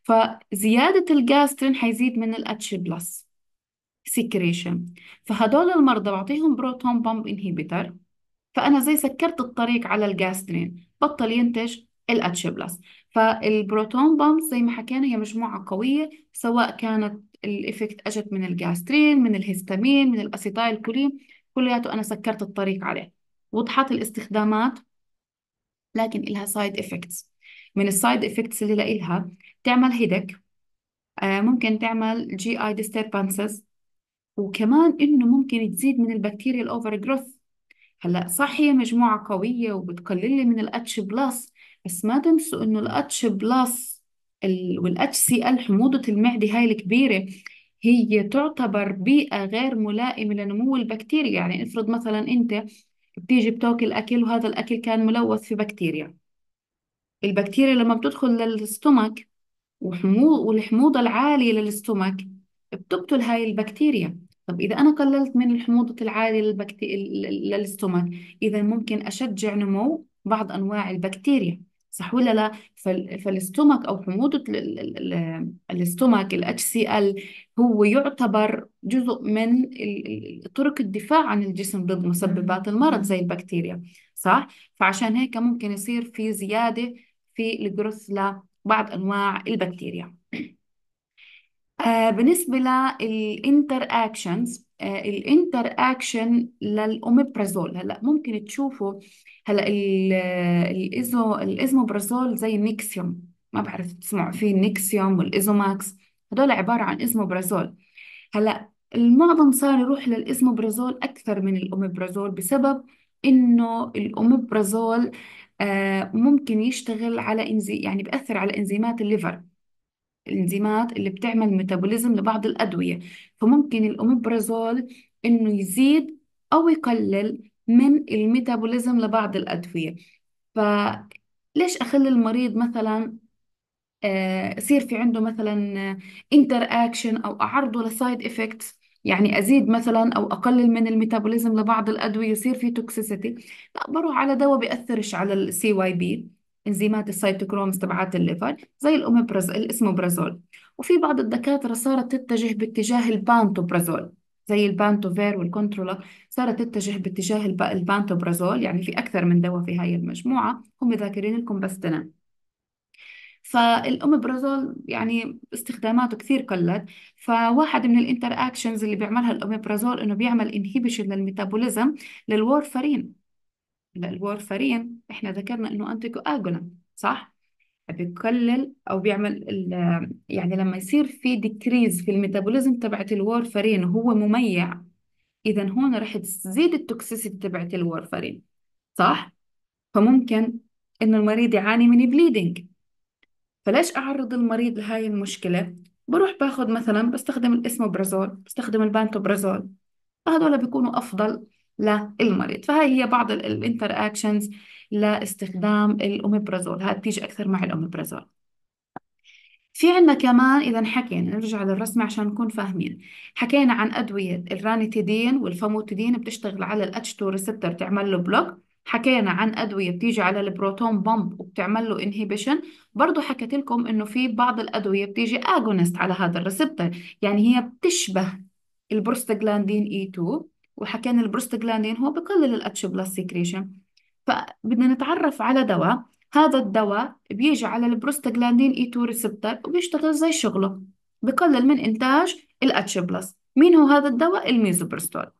فزيادة الجاسترين حيزيد من الاتش بلس سكريشن فهدول المرضى بعطيهم بروتون بامب انهيبيتر فأنا زي سكرت الطريق على الجاسترين بطل ينتج الاتش بلس فالبروتون بامب زي ما حكينا هي مجموعة قوية سواء كانت الإفكت أجت من الجاسترين من الهستامين من الأسيتايل كولين كلياته أنا سكرت الطريق عليه وضحت الاستخدامات لكن إلها سايد إفكتس من السايد إفكتس اللي لإلها تعمل هيدك آه، ممكن تعمل جي اي ديستربانسز وكمان انه ممكن تزيد من البكتيريا الاوفر جروث هلا صح هي مجموعة قوية وبتقلل لي من الاتش بلس بس ما تنسوا انه الاتش بلس والاتش سي ال حموضة المعدة هاي الكبيرة هي تعتبر بيئة غير ملائمة لنمو البكتيريا يعني افرض مثلا انت بتيجي بتاكل اكل وهذا الاكل كان ملوث في بكتيريا البكتيريا لما بتدخل للاستومك والحموضة العالية للاستومك بتقتل هاي البكتيريا طب إذا أنا قللت من الحموضة العالية للبكتي... للستومك إذا ممكن أشجع نمو بعض أنواع البكتيريا صح ولا لا فال... فالستومك أو حموضة ال... الستومك ال HCl هو يعتبر جزء من طرق الدفاع عن الجسم ضد مسببات المرض زي البكتيريا صح فعشان هيك ممكن يصير في زيادة في الجروث لبعض أنواع البكتيريا آه، بالنسبة للانتر اكشنز الانتر اكشن للاوميبرازول هلا ممكن تشوفوا هلا آه، الايزو الايزموبرازول زي النكسيوم ما بعرف تسمعوا فيه النكسيوم والايزوماكس هدول عبارة عن ايزموبرازول هلا المعظم صار يروح للايزموبرازول اكثر من الاوميبرازول بسبب انه الاوميبرازول آه، ممكن يشتغل على انزي يعني بأثر على انزيمات الليفر الانزيمات اللي بتعمل ميتابوليزم لبعض الأدوية فممكن الأوميبرازول إنه يزيد أو يقلل من الميتابوليزم لبعض الأدوية فليش أخلي المريض مثلا آه، يصير في عنده مثلا انتر اكشن او اعرضه لسايد افكتس يعني ازيد مثلا او اقلل من الميتابوليزم لبعض الادويه يصير في توكسيسيتي لا بروح على دواء بياثرش على السي واي بي انزيمات السيتوكرومز تبعات الليفر زي الاوميبرازول الاسموبرازول وفي بعض الدكاترة صارت تتجه باتجاه البانتوبرازول زي البانتوفير والكنترولا صارت تتجه باتجاه البانتوبرازول يعني في أكثر من دواء في هاي المجموعة هم ذاكرين لكم بس تنام فالأوميبرازول يعني استخداماته كثير قلت فواحد من الانتر اكشنز اللي بيعملها الأوميبرازول إنه بيعمل انهيبيشن للميتابوليزم للورفرين الورفارين احنا ذكرنا انه انتي كواجولانت صح بيقلل او بيعمل يعني لما يصير في ديكريز في الميتابوليزم تبعت الورفارين وهو مميع اذا هون راح تزيد التوكسيسيتي تبعت الورفارين صح فممكن انه المريض يعاني من بليدنج فليش اعرض المريض لهاي المشكله بروح باخذ مثلا بستخدم الاسموبرازول بستخدم البانتوبرازول هذول بيكونوا افضل للمريض فهي هي بعض الانتر اكشنز لاستخدام الاوميبرازول هاي بتيجي اكثر مع الاوميبرازول في عنا كمان إذا حكينا نرجع للرسمة عشان نكون فاهمين حكينا عن أدوية الرانيتيدين والفاموتيدين بتشتغل على الاتش 2 ريسبتر تعمل له بلوك حكينا عن أدوية بتيجي على البروتون بامب وبتعمل له انهيبيشن برضه حكيت لكم إنه في بعض الأدوية بتيجي اجونست على هذا الريسبتر يعني هي بتشبه البروستاجلاندين E2 وحكينا البروستاجلاندين هو بقلل الاتش بلس سكريشن فبدنا نتعرف على دواء هذا الدواء بيجي على البروستاجلاندين اي 2 ريسبتر وبيشتغل زي شغله بقلل من انتاج الاتش بلس مين هو هذا الدواء الميزوبرستول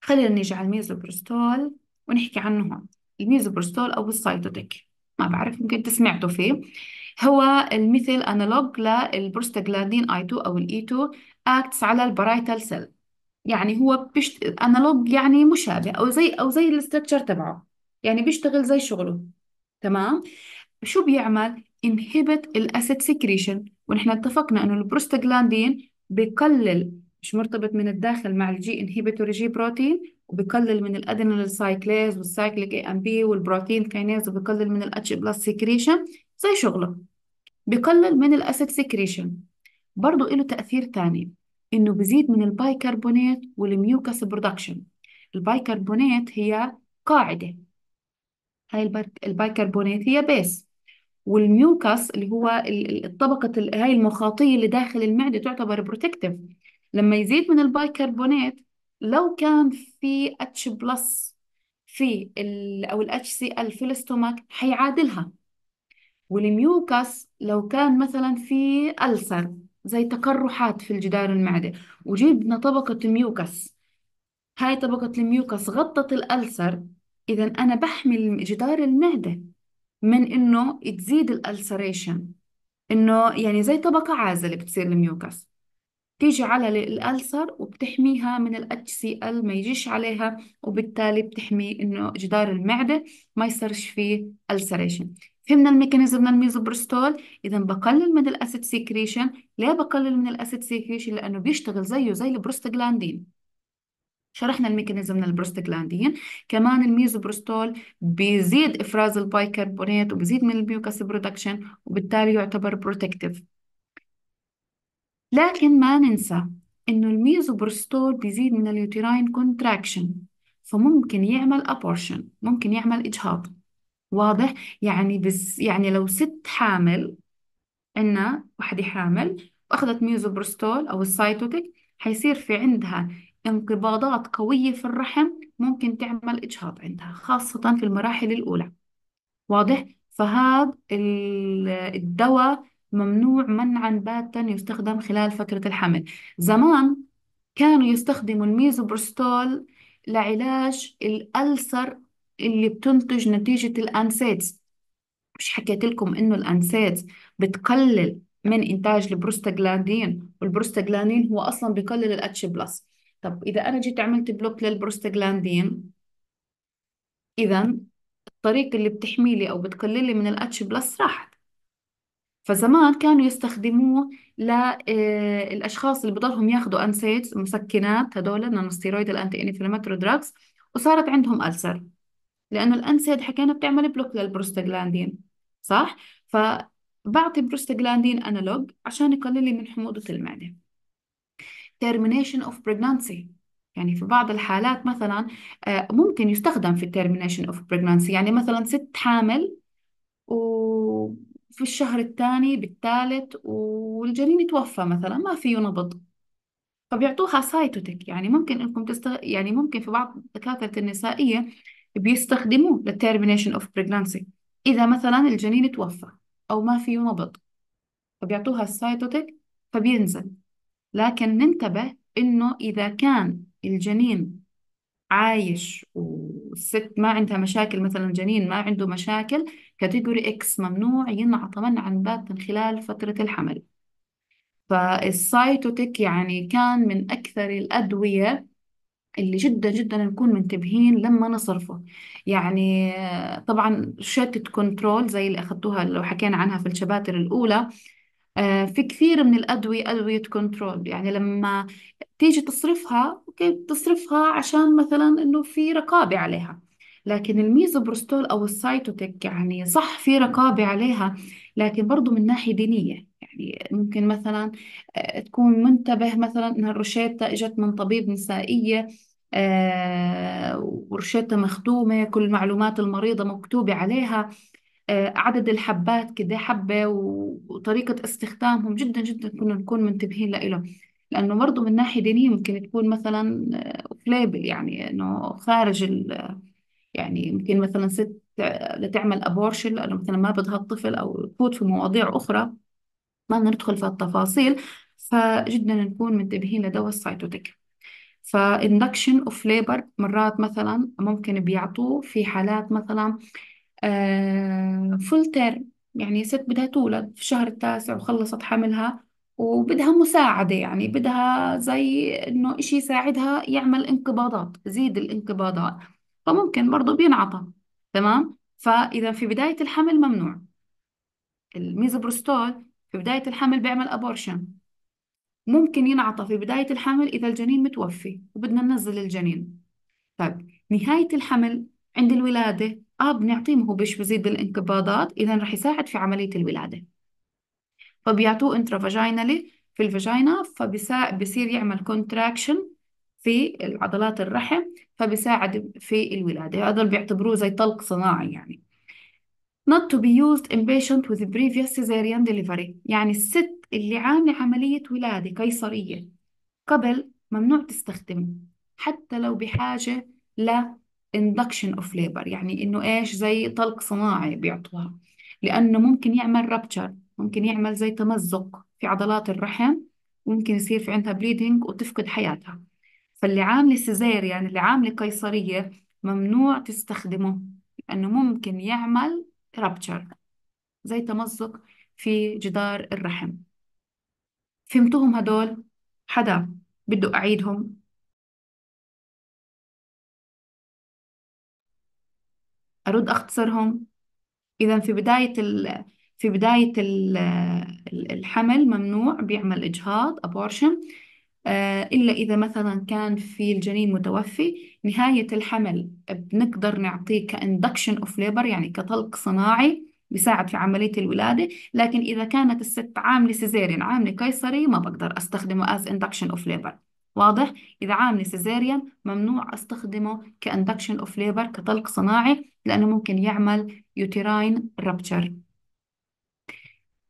خلينا نيجي على الميزوبرستول ونحكي عنه هون الميزوبرستول او السايتوتيك ما بعرف يمكن تسمعتوا سمعتوا فيه هو المثل انالوج للبروستاجلاندين اي 2 او الاي 2 اكتس على البرايتال سيل يعني هو بيشت... انالوج يعني مشابه او زي او زي الاستراكشر تبعه يعني بيشتغل زي شغله تمام شو بيعمل انهبت الاسيد سكريشن ونحن اتفقنا انه البروستاجلاندين بقلل مش مرتبط من الداخل مع الجي انهبيتور جي بروتين وبقلل من الادينال سايكليز والسايكليك اي ام بي والبروتين كينيز وبقلل من الاتش بلس سكريشن زي شغله بقلل من الاسيد سكريشن برضه له تاثير ثاني إنه بزيد من البايكربونات والميوكس برودكشن البايكربونات هي قاعدة هاي البايكربونات هي بيس والميوكس اللي هو الطبقه هاي المخاطية اللي داخل المعدة تعتبر بروتكتيف لما يزيد من البايكربونات لو كان في اتش بلس في او الاتش سي ال في الاستومك حيعادلها والميوكس لو كان مثلا في ألسر زي تقرحات في الجدار المعدة وجبنا طبقة ميوكس هاي طبقة الميوكس غطت الألسر إذا أنا بحمي جدار المعدة من إنه تزيد الألسريشن إنه يعني زي طبقة عازلة بتصير الميوكس تيجي على الألسر وبتحميها من الاتش سي ال ما يجيش عليها وبالتالي بتحمي إنه جدار المعدة ما يصيرش فيه ألسريشن فهمنا الميكانيزم الميزوبرستول اذا بقلل من الاسيد سيكريشن ليه بقلل من الاسيد سيكريشن لانه بيشتغل زيه زي البروستاجلاندين شرحنا الميكانيزم للبروستاجلاندين كمان الميزوبروستول بيزيد افراز البايكربونات وبيزيد من الميوكاس برودكشن وبالتالي يعتبر بروتكتيف لكن ما ننسى انه الميزوبروستول بيزيد من اليوتيراين كونتراكشن فممكن يعمل ابورشن ممكن يعمل اجهاض واضح يعني بس يعني لو ست حامل عنا وحدة حامل وأخذت ميزوبرستول أو السايتوتيك حيصير في عندها انقباضات قوية في الرحم ممكن تعمل إجهاض عندها خاصة في المراحل الأولى واضح فهذا الدواء ممنوع منعا باتا يستخدم خلال فترة الحمل زمان كانوا يستخدموا الميزوبروستول لعلاج الألسر اللي بتنتج نتيجة الانسيدز مش حكيت لكم إنه الانسيدز بتقلل من إنتاج البروستاجلاندين والبروستاجلاندين هو أصلا بيقلل الأتش بلس طب إذا أنا جيت عملت بلوك للبروستاجلاندين إذا الطريق اللي بتحمي لي أو لي من الأتش بلس راحت فزمان كانوا يستخدموه للأشخاص آه، اللي بضلهم ياخذوا أنسيدز مسكنات هدول ستيرويد الأنتي إنفلاماتوري دراجز وصارت عندهم ألسر لأنه الأنسيد حكينا بتعمل بلوك للبروستاجلاندين صح؟ فبعطي بروستاجلاندين أنالوج عشان يقلل لي من حموضة المعدة termination of pregnancy يعني في بعض الحالات مثلا آه، ممكن يستخدم في termination of pregnancy يعني مثلا ست حامل وفي الشهر الثاني بالثالث والجنين توفى مثلا ما فيه نبض فبيعطوها سايتوتك يعني ممكن انكم تستغ... يعني ممكن في بعض دكاترة النسائية بيستخدموه للتيرمينيشن of pregnancy إذا مثلا الجنين توفى أو ما فيه نبض فبيعطوها السايتوتك فبينزل لكن ننتبه إنه إذا كان الجنين عايش والست ما عندها مشاكل مثلا جنين ما عنده مشاكل كاتيجوري إكس ممنوع ينعطى منعا باتا خلال فترة الحمل فالسايتوتك يعني كان من أكثر الأدوية اللي جدا جدا نكون منتبهين لما نصرفه يعني طبعا شتة كنترول زي اللي أخذتوها لو حكينا عنها في الشباتر الأولى آه، في كثير من الأدوية أدوية كنترول يعني لما تيجي تصرفها أوكي بتصرفها عشان مثلا إنه في رقابة عليها لكن الميزوبروستول أو السايتوتك يعني صح في رقابة عليها لكن برضو من ناحية دينية ممكن مثلا آه، تكون منتبه مثلا انها الروشتة اجت من طبيب نسائية آه، وروشتة مختومة كل معلومات المريضة مكتوبة عليها آه، عدد الحبات كده إيه حبة وطريقة استخدامهم جدا جدا كنا نكون منتبهين لإله لأنه برضه من ناحية دينية ممكن تكون مثلا فليبل يعني إنه خارج ال يعني ممكن مثلا ست لتعمل أبورشن لأنه مثلا ما بدها الطفل أو تفوت في مواضيع أخرى ما بدنا ندخل في التفاصيل فجدا نكون منتبهين لدواء السايتوتيك فاندكشن اوف ليبر مرات مثلا ممكن بيعطوه في حالات مثلا فول آه، تيرم يعني ست بدها تولد في الشهر التاسع وخلصت حملها وبدها مساعدة يعني بدها زي إنه إشي يساعدها يعمل انقباضات زيد الانقباضات فممكن برضه بينعطى تمام فإذا في بداية الحمل ممنوع الميزوبروستول في بداية الحمل بيعمل أبورشن ممكن ينعطى في بداية الحمل إذا الجنين متوفي وبدنا ننزل الجنين طيب نهاية الحمل عند الولادة بنعطيه ما هو بيش بزيد الانقباضات إذا رح يساعد في عملية الولادة فبيعطوه انترافاجينالي في الفاجينا فبصير يعمل كونتراكشن في عضلات الرحم فبيساعد في الولادة هذا بيعتبروه زي طلق صناعي يعني not to be used in patient with previous cesarean delivery يعني الست اللي عاملة عملية ولادة قيصرية قبل ممنوع تستخدمه حتى لو بحاجة ل induction of labor يعني إنه إيش زي طلق صناعي بيعطوها لأنه ممكن يعمل رابتشر ممكن يعمل زي تمزق في عضلات الرحم وممكن يصير في عندها بليدنج وتفقد حياتها فاللي عاملة سيزير يعني اللي عاملة قيصرية ممنوع تستخدمه لأنه ممكن يعمل رابتشر زي تمزق في جدار الرحم فهمتهم هدول حدا بده أعيدهم أرد أختصرهم إذا في بداية ال... في بداية الحمل ممنوع بيعمل إجهاض abortion آه، إلا إذا مثلا كان في الجنين متوفي نهاية الحمل بنقدر نعطيه كإندكشن أوف ليبر يعني كطلق صناعي بيساعد في عملية الولادة لكن إذا كانت الست عاملة سيزيريان عاملة قيصري ما بقدر أستخدمه as induction of labor واضح؟ إذا عاملة سيزيريان ممنوع أستخدمه كإندكشن أوف ليبر كطلق صناعي لأنه ممكن يعمل يوتيراين رابتشر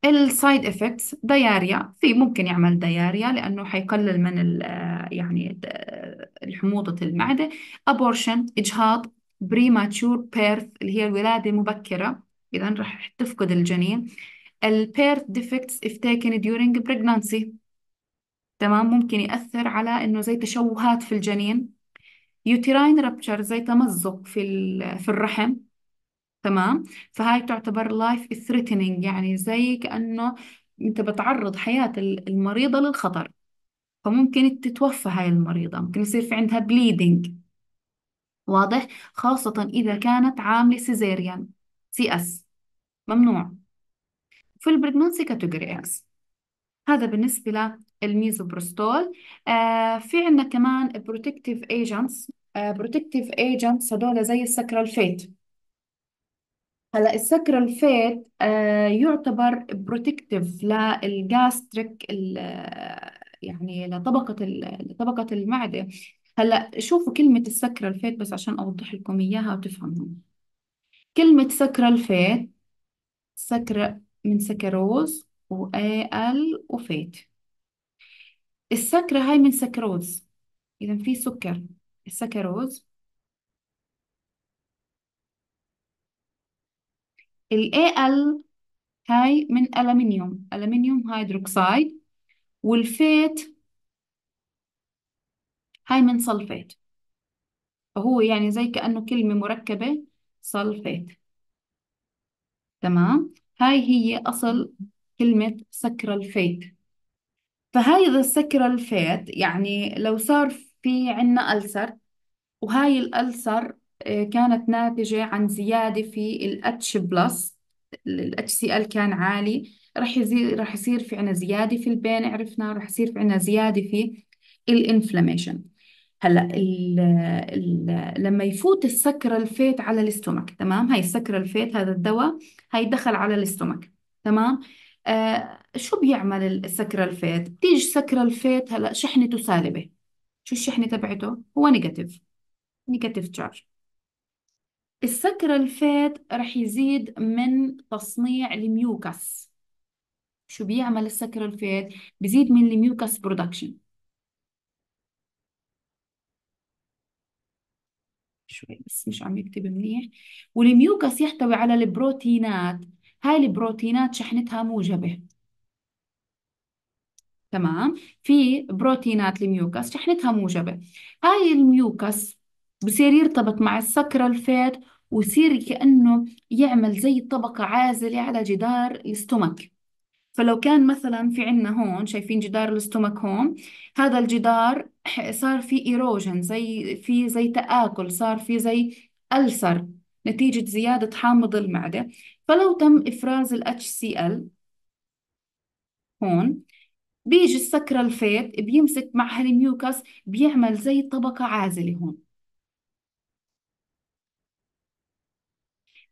السايد افكتس دياريا في ممكن يعمل دياريا لانه حيقلل من ال آه، يعني آه، حموضه المعده ابورشن اجهاض بريماتشور بيرث اللي هي الولاده المبكره اذا راح تفقد الجنين البيرث ديفكتس اف تيكن ديورينج بريجنانسي تمام ممكن يأثر على انه زي تشوهات في الجنين يوتيراين رابتشر زي تمزق في في الرحم تمام فهاي تعتبر لايف ثريتنينج يعني زي كأنه انت بتعرض حياة المريضة للخطر فممكن تتوفى هاي المريضة ممكن يصير في عندها بليدنج واضح خاصة إذا كانت عاملة سيزيريان سي اس ممنوع في البريجنانسي كاتيجوري اكس هذا بالنسبة للميزوبروستول آه في عندنا كمان بروتكتيف ايجنتس بروتكتيف ايجنتس هذول زي السكرالفيت فيت هلا السكر الفيت آه، يعتبر بروتكتيف للجاستريك يعني لطبقة لطبقة المعدة هلا شوفوا كلمة السكر الفيت بس عشان أوضح لكم إياها وتفهموا كلمة سكر الفيت سكر من سكروز و ال وفيت السكرة هاي من سكروز إذا في سكر السكروز ال Al هاي من ألمنيوم ألمنيوم هيدروكسيد والفيت هاي من صلفيت فهو يعني زي كأنه كلمة مركبة صلفيت تمام هاي هي أصل كلمة سكرالفيت فهذا الفيت يعني لو صار في عنا ألسر وهاي الألسر كانت ناتجة عن زيادة في بلس H سي ال HCl كان عالي رح يزيد رح يصير في عنا زيادة في البين عرفنا رح يصير في عنا زيادة في الانفلاميشن هلا الـ الـ لما يفوت السكر الفيت على الاستومك تمام هاي السكر الفيت هذا الدواء هاي دخل على الاستومك تمام آه شو بيعمل السكر الفيت بتيجي سكر الفيت هلا شحنته سالبة شو الشحنة تبعته هو نيجاتيف نيجاتيف تشارج السكر الفات رح يزيد من تصنيع الميوكس شو بيعمل السكر الفات بيزيد من الميوكس برودكشن شوي بس مش عم يكتب منيح والميوكس يحتوي على البروتينات هاي البروتينات شحنتها موجبة تمام في بروتينات الميوكس شحنتها موجبة هاي الميوكس بصير يرتبط مع السكرة الفات ويصير كأنه يعمل زي طبقة عازلة على جدار الاستومك فلو كان مثلا في عنا هون شايفين جدار الاستومك هون هذا الجدار صار في ايروجن زي في زي تآكل صار في زي ألسر نتيجة زيادة حامض المعدة فلو تم إفراز ال HCl هون بيجي السكر الفيت بيمسك مع هالميوكس بيعمل زي طبقة عازلة هون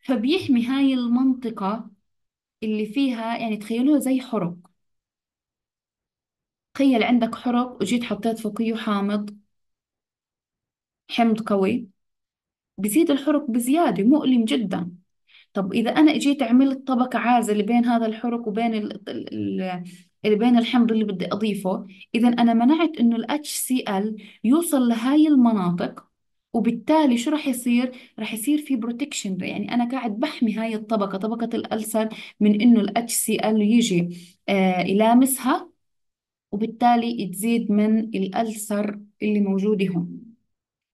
فبيحمي هاي المنطقة اللي فيها يعني تخيلوها زي حرق تخيل عندك حرق وجيت حطيت فوقيه حامض حمض قوي بزيد الحرق بزيادة مؤلم جدا طب إذا أنا إجيت عملت طبقة عازلة بين هذا الحرق وبين ال ال ال بين الحمض اللي بدي أضيفه إذا أنا منعت إنه ال HCl يوصل لهاي المناطق وبالتالي شو راح يصير؟ راح يصير في بروتكشن يعني انا قاعد بحمي هاي الطبقه طبقه الالسن من انه الاتش سي ال يجي آه، يلامسها وبالتالي تزيد من الالسر اللي موجوده هون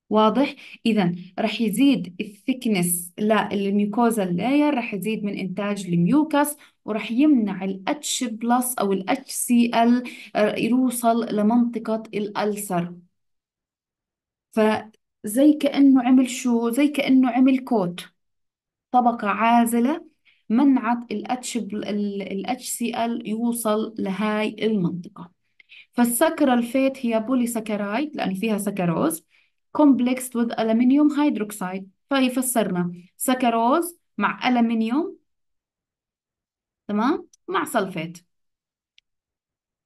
واضح اذا رح يزيد الثكنس للميوكوزال لاير رح يزيد من انتاج الميوكس ورح يمنع الاتش بلس او الاتش سي ال آه، يوصل لمنطقه الالسر ف زي كأنه عمل شو زي كأنه عمل كوت طبقة عازلة منعت الاتش الاتش سي ال يوصل لهاي المنطقة فالسكر الفيت هي بولي سكرايد لأن فيها سكروز كومبلكس وذ ألمنيوم هيدروكسيد فهي فسرنا سكروز مع ألمنيوم تمام مع سلفيت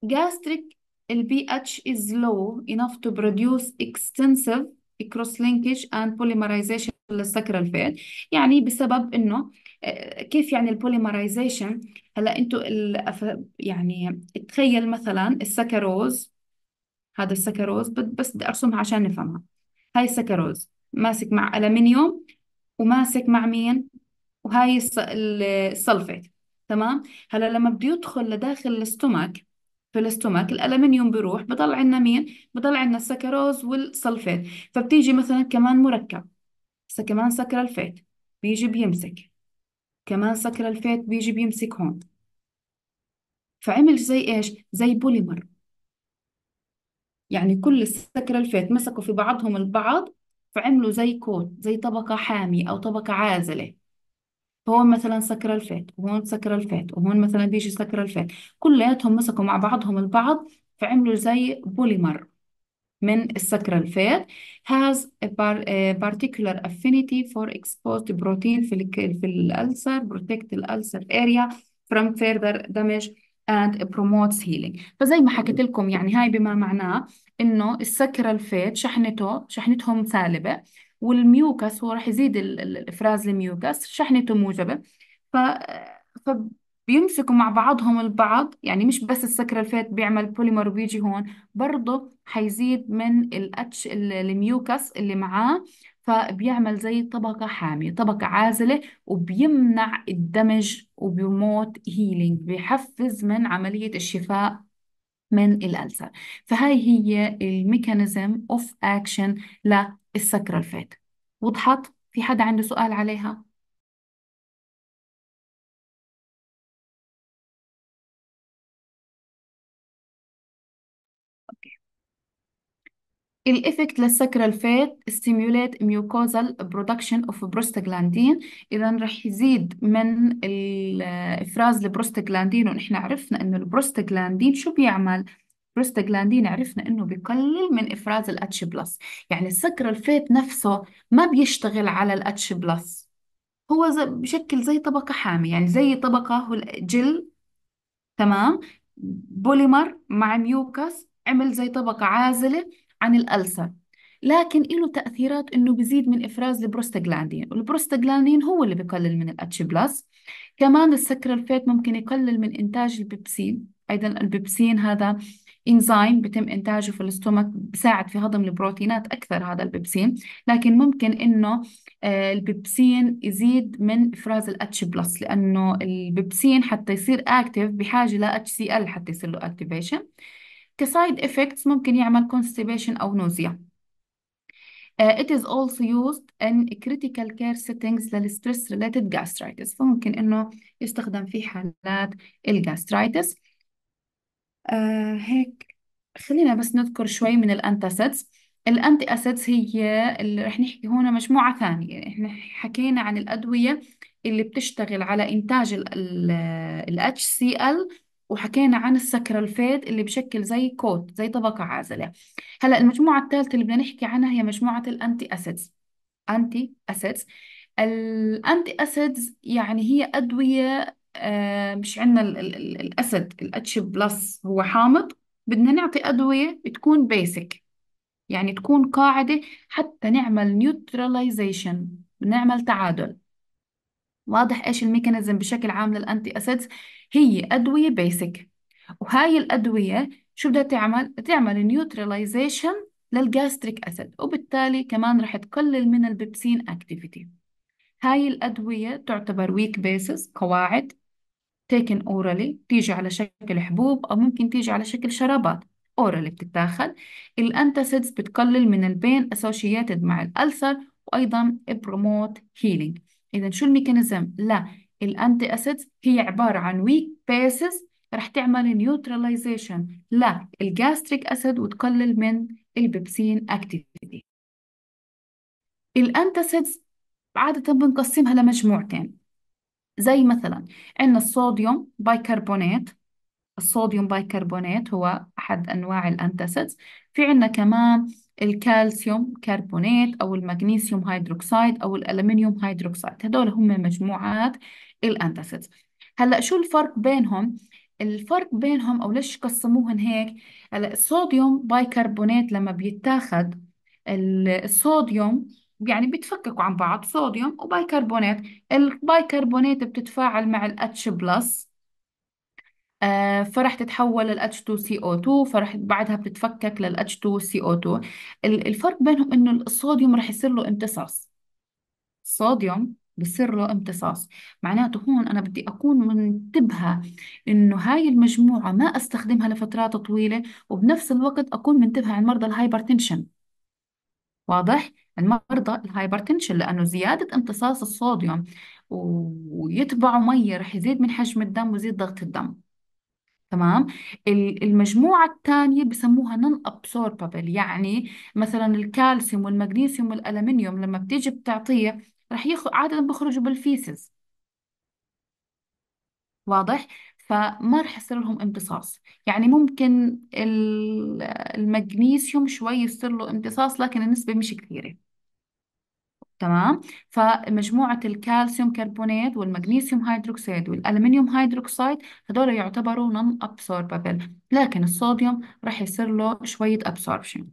gastric البي اتش is low enough to produce extensive كروس لينكج اند بوليمرايزيشن للسكرال فين يعني بسبب انه آه، كيف يعني البوليمرايزيشن هلا انتم يعني تخيل مثلا السكروز هذا السكروز بس بدي ارسمها عشان نفهمها هاي السكروز ماسك مع الومنيوم وماسك مع مين وهاي الصلفيت تمام هلا لما بده يدخل لداخل الاستومك في الاستومك الالمنيوم بيروح بضل عندنا مين بضل عندنا السكروز والسلفيت فبتيجي مثلا كمان مركب هسه كمان الفيت بيجي بيمسك كمان الفيت بيجي بيمسك هون فعمل زي ايش زي بوليمر يعني كل الفيت مسكوا في بعضهم البعض فعملوا زي كوت زي طبقة حامية أو طبقة عازلة هون مثلا سكر الفات وهون سكر الفات وهون مثلا بيجي سكر الفات كلياتهم مسكوا مع بعضهم البعض فعملوا زي بوليمر من السكر الفات has a particular affinity for exposed protein في في الألسر protect الألسر area from further damage and promotes healing فزي ما حكيت لكم يعني هاي بما معناه انه السكر الفات شحنته شحنتهم سالبه والميوكس هو راح يزيد الافراز الميوكس شحنته موجبه ف فبيمسكوا مع بعضهم البعض يعني مش بس السكر الفات بيعمل بوليمر وبيجي هون برضه حيزيد من الاتش الميوكس اللي معاه فبيعمل زي طبقة حامية طبقة عازلة وبيمنع الدمج وبيموت هيلينج بيحفز من عملية الشفاء من الألسر فهاي هي الميكانيزم اوف اكشن ل السكرة الفات وضحت في حدا عنده سؤال عليها أوكي. الإفكت للسكر الفات stimulate ميوكوزال برودكشن اوف بروستاجلاندين إذا رح يزيد من إفراز البروستاجلاندين ونحن عرفنا إنه البروستاجلاندين شو بيعمل؟ بروستاجلاندين عرفنا انه بقلل من افراز الاتش بلس يعني سكر الفيت نفسه ما بيشتغل على الاتش بلس هو بشكل زي طبقة حامية يعني زي طبقة جل تمام بوليمر مع ميوكس عمل زي طبقة عازلة عن الألسر لكن له تأثيرات إنه بزيد من إفراز البروستاجلاندين والبروستاجلاندين هو اللي بقلل من الاتش بلس كمان السكر الفيت ممكن يقلل من إنتاج البيبسين أيضا البيبسين هذا إنزيم بتم إنتاجه في الاستومك بساعد في هضم البروتينات أكثر هذا البيبسين لكن ممكن إنه آه، البيبسين يزيد من إفراز الاتش بلس لأنه البيبسين حتى يصير أكتف بحاجة ل اتش سي ال حتى يصير له أكتيفيشن كسايد إفكتس ممكن يعمل كونستيبيشن أو نوزيا آه، It is also used in critical care settings stress related gastritis فممكن إنه يستخدم في حالات الجاسترايتس آه هيك خلينا بس نذكر شوي من الانتي اسيدز الانتي اسيدز هي اللي رح نحكي هون مجموعة ثانية احنا حكينا عن الأدوية اللي بتشتغل على إنتاج ال ال وحكينا عن السكرالفيد اللي بشكل زي كوت زي طبقة عازلة هلا المجموعة الثالثة اللي بدنا نحكي عنها هي مجموعة الأنتي أسيدز أنتي أسيدز الأنتي أسيدز يعني هي أدوية آه، مش عندنا الاسد الاتش بلس هو حامض بدنا نعطي ادويه تكون بيسك يعني تكون قاعده حتى نعمل نيوتراليزيشن نعمل تعادل واضح ايش الميكانيزم بشكل عام للانتي اسيدز هي ادويه بيسك وهاي الادويه شو بدها تعمل تعمل نيوتراليزيشن للجاستريك اسيد وبالتالي كمان رح تقلل من البيبسين اكتيفيتي هاي الأدوية تعتبر ويك بيسز قواعد تيكن اورالي تيجي على شكل حبوب او ممكن تيجي على شكل شرابات اورالي بتتاخد الانتاسيدز بتقلل من البين اسوشياتد مع الالسر وايضا بروموت هيلينج اذا شو الميكانيزم لا الانتي اسيدز هي عباره عن ويك بيسز رح تعمل نيوتراليزيشن لا الجاستريك اسيد وتقلل من البيبسين اكتيفيتي الانتاسيدز عادة بنقسمها لمجموعتين زي مثلا عندنا الصوديوم بايكربونات الصوديوم بايكربونات هو أحد أنواع الأنتاسيدز في عندنا كمان الكالسيوم كربونات أو المغنيسيوم هيدروكسيد أو الألمنيوم هيدروكسيد هدول هم مجموعات الأنتاسيدز هلأ شو الفرق بينهم؟ الفرق بينهم أو ليش قسموهن هيك؟ هلأ الصوديوم بايكربونات لما بيتاخد الصوديوم يعني بيتفككوا عن بعض صوديوم وبايكربونات البايكربونات بتتفاعل مع الاتش آه، بلس فرح تتحول ال H2CO2 فرح بعدها بتتفكك لل H2CO2 الفرق بينهم انه الصوديوم رح يصير له امتصاص الصوديوم بصير له امتصاص معناته هون انا بدي اكون منتبهه انه هاي المجموعه ما استخدمها لفترات طويله وبنفس الوقت اكون منتبهه عن مرضى الهايبرتنشن واضح المرضى الهايبرتنشن لأنه زيادة امتصاص الصوديوم ويتبعوا مي رح يزيد من حجم الدم ويزيد ضغط الدم تمام المجموعة الثانية بسموها نون ابسوربابل يعني مثلا الكالسيوم والمغنيسيوم والألمنيوم لما بتيجي بتعطيه رح يخ... عادة بيخرجوا بالفيسز واضح فما رح يصير لهم امتصاص يعني ممكن المغنيسيوم شوي يصير له امتصاص لكن النسبة مش كثيرة تمام فمجموعة الكالسيوم كربونات والمغنيسيوم هيدروكسيد والألمنيوم هيدروكسيد هدول يعتبروا نون أبسوربابل لكن الصوديوم رح يصير له شوية أبسوربشن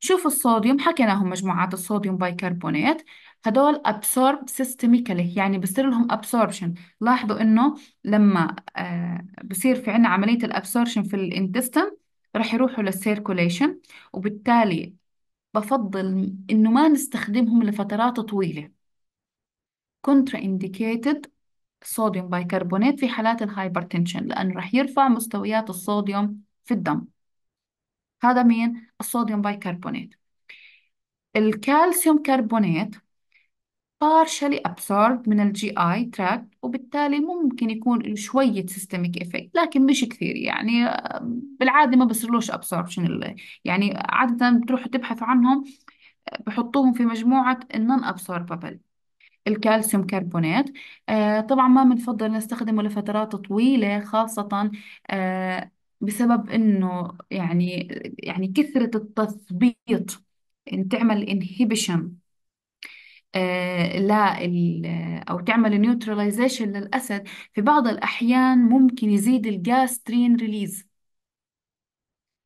شوفوا الصوديوم حكيناهم مجموعات الصوديوم بايكربونات هدول أبسورب سيستميكالي يعني بصير لهم absorption لاحظوا انه لما آه، بصير في عنا عملية الابسوربشن في الانتستن رح يروحوا للسيركوليشن وبالتالي بفضل إنه ما نستخدمهم لفترات طويلة contraindicated صوديوم بايكربونات في حالات الهايبرتنشن لأنه رح يرفع مستويات الصوديوم في الدم هذا مين؟ الصوديوم بايكربونات الكالسيوم كربونات partially absorbed من الجي اي tract وبالتالي ممكن يكون له شوية systemic effect لكن مش كثير يعني بالعادة ما بصيرلوش absorption يعني عادة بتروح تبحث عنهم آه، بحطوهم في مجموعة non absorbable الكالسيوم كربونات آه طبعا ما بنفضل نستخدمه لفترات طويلة خاصة آه بسبب انه يعني يعني كثرة التثبيط إن تعمل inhibition آه، لا آه، أو تعمل نيوتراليزيشن للأسد في بعض الأحيان ممكن يزيد الجاسترين ريليز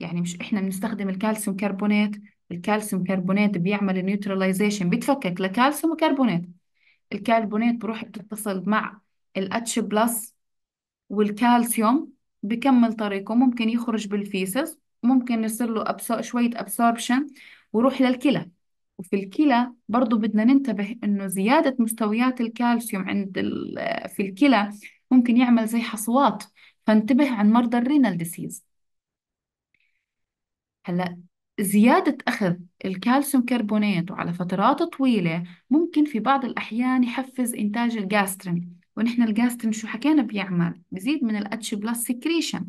يعني مش إحنا بنستخدم الكالسيوم كربونات الكالسيوم كربونات بيعمل نيوتراليزيشن بيتفكك لكالسيوم وكربونات الكربونات بروح بتتصل مع الاتش بلس والكالسيوم بكمل طريقه ممكن يخرج بالفيسس ممكن يصير له شوية أبسوربشن ويروح للكلى وفي الكلى برضو بدنا ننتبه إنه زيادة مستويات الكالسيوم عند في الكلى ممكن يعمل زي حصوات فانتبه عن مرضى الرينال ديسيز هلا زيادة أخذ الكالسيوم كربونات وعلى فترات طويلة ممكن في بعض الأحيان يحفز إنتاج الجاسترين ونحن الجاسترين شو حكينا بيعمل بزيد من الاتش بلس سكريشن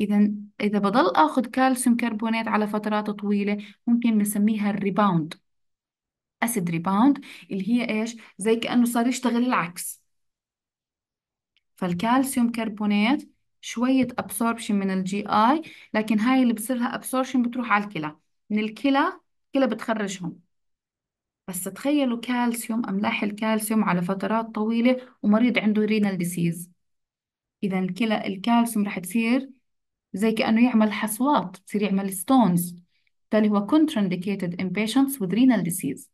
إذا إذا بضل آخذ كالسيوم كربونات على فترات طويلة ممكن نسميها الريباوند اسيد ريباوند اللي هي ايش زي كانه صار يشتغل العكس فالكالسيوم كربونات شوية ابسوربشن من الجي اي لكن هاي اللي بصير لها ابسوربشن بتروح على الكلى من الكلى الكلى بتخرجهم بس تخيلوا كالسيوم املاح الكالسيوم على فترات طويلة ومريض عنده رينال ديسيز اذا الكلى الكالسيوم رح تصير زي كأنه يعمل حصوات بصير يعمل ستونز بالتالي هو contraindicated in patients with renal disease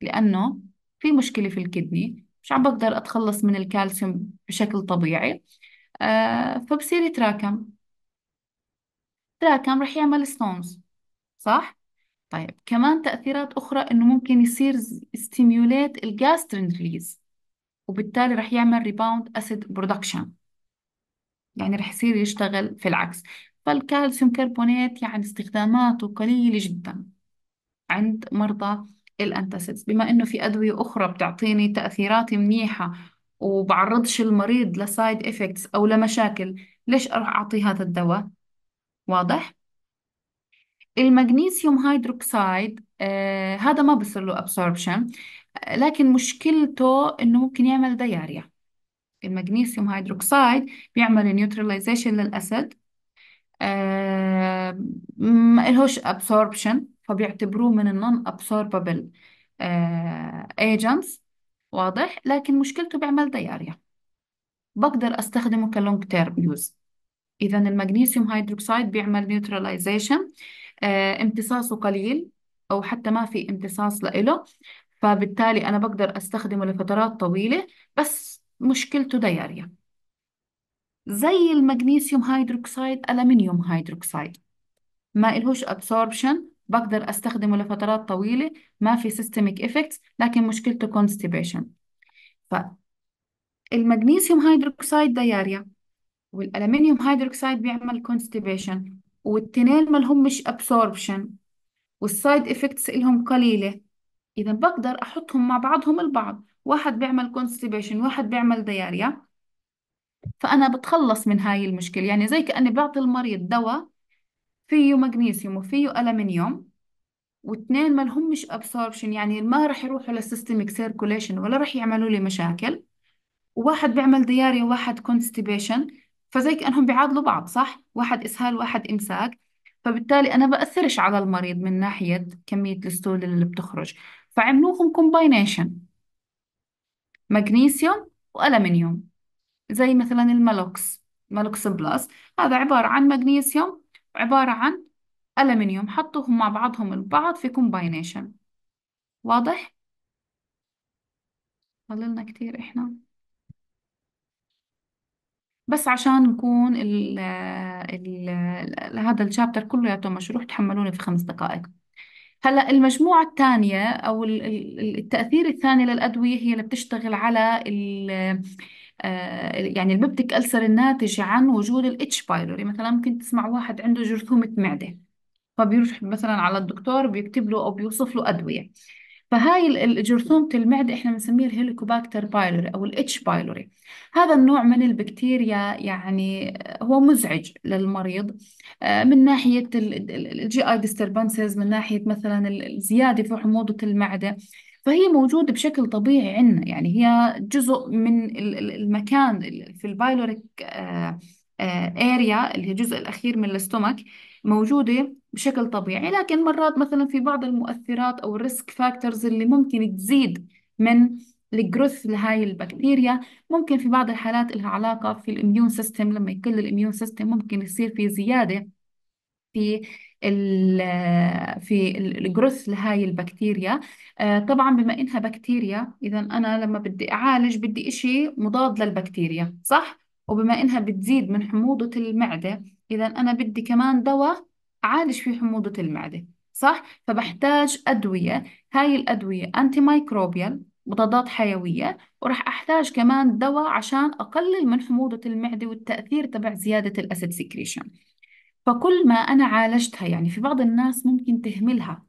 لأنه في مشكلة في الكدني مش عم بقدر أتخلص من الكالسيوم بشكل طبيعي آه، فبصير يتراكم تراكم رح يعمل ستونز صح؟ طيب كمان تأثيرات أخرى إنه ممكن يصير ستيميوليت الجاسترين ريليز وبالتالي رح يعمل ريباوند أسيد برودكشن يعني رح يصير يشتغل في العكس فالكالسيوم كربونات يعني استخداماته قليلة جدا عند مرضى الانتاسيدز بما انه في ادويه اخرى بتعطيني تاثيرات منيحه وبعرضش المريض لسايد افكتس او لمشاكل ليش اروح اعطي هذا الدواء واضح المغنيسيوم هيدروكسيد آه هذا ما بصير له ابسوربشن لكن مشكلته انه ممكن يعمل دياريا المغنيسيوم هيدروكسيد بيعمل نيوتراليزيشن للاسيد آه ما لهوش ابسوربشن فبيعتبروه من النون absorbable ايجنتس آه، agents واضح لكن مشكلته بيعمل دياريا بقدر استخدمه كلونج تيرم يوز اذا المغنيسيوم هيدروكسيد بيعمل نيوتراليزيشن آه، امتصاصه قليل او حتى ما في امتصاص له فبالتالي انا بقدر استخدمه لفترات طويله بس مشكلته دياريا زي المغنيسيوم هيدروكسيد ألمنيوم هيدروكسيد ما إلهوش absorption بقدر أستخدمه لفترات طويلة ما في سيستميك افكتس لكن مشكلته ف المغنيسيوم هيدروكسيد دياريا والألمنيوم هيدروكسيد بيعمل كونستيبيشن والتنين ما لهمش ابسوربشن والسايد افكتس لهم قليلة إذا بقدر أحطهم مع بعضهم البعض واحد بيعمل كونستيبيشن واحد بيعمل دياريا فأنا بتخلص من هاي المشكلة يعني زي كأني بعطي المريض دواء فيه مغنيسيوم وفيه ألمنيوم واثنين ما لهمش ابسوربشن يعني ما راح يروحوا للسيستميك سيركوليشن ولا راح يعملوا لي مشاكل وواحد بيعمل دياري وواحد كونستيبيشن فزي كأنهم بيعادلوا بعض صح واحد اسهال واحد امساك فبالتالي انا بأثرش على المريض من ناحية كمية الستول اللي بتخرج فعملوهم كومباينيشن مغنيسيوم والمنيوم زي مثلا المالوكس مالوكس بلس هذا عبارة عن مغنيسيوم عبارة عن ألمنيوم حطوهم مع بعضهم البعض في كومباينيشن واضح؟ ضللنا كتير إحنا بس عشان نكون ال ال هذا الشابتر كلياته مشروح تحملوني في خمس دقائق هلا المجموعة الثانية أو التأثير الثاني للأدوية هي اللي بتشتغل على آه، يعني الببتيك ألسر الناتج عن وجود الاتش بايلوري مثلا ممكن تسمع واحد عنده جرثومة معدة فبيروح مثلا على الدكتور بيكتب له أو بيوصف له أدوية فهاي جرثومة المعدة احنا بنسميه الهيليكوباكتر بايلوري او الاتش بايلوري هذا النوع من البكتيريا يعني هو مزعج للمريض آه، من ناحية الجي اي ديستربانسز من ناحية مثلا الزيادة في حموضة المعدة فهي موجودة بشكل طبيعي عندنا يعني هي جزء من المكان في البايلوريك اريا آه، آه، اللي هي الجزء الأخير من الاستومك موجودة بشكل طبيعي لكن مرات مثلا في بعض المؤثرات أو الريسك فاكتورز اللي ممكن تزيد من الجروث لهاي البكتيريا ممكن في بعض الحالات لها علاقة في الإميون سيستم لما يقل الإميون سيستم ممكن يصير في زيادة في في الجروث لهاي البكتيريا آه، طبعا بما إنها بكتيريا إذا أنا لما بدي أعالج بدي إشي مضاد للبكتيريا صح؟ وبما إنها بتزيد من حموضة المعدة إذا أنا بدي كمان دواء أعالج فيه حموضة المعدة صح؟ فبحتاج أدوية هاي الأدوية أنتي مايكروبيال مضادات حيوية وراح أحتاج كمان دواء عشان أقلل من حموضة المعدة والتأثير تبع زيادة الأسيد سيكريشن فكل ما أنا عالجتها يعني في بعض الناس ممكن تهملها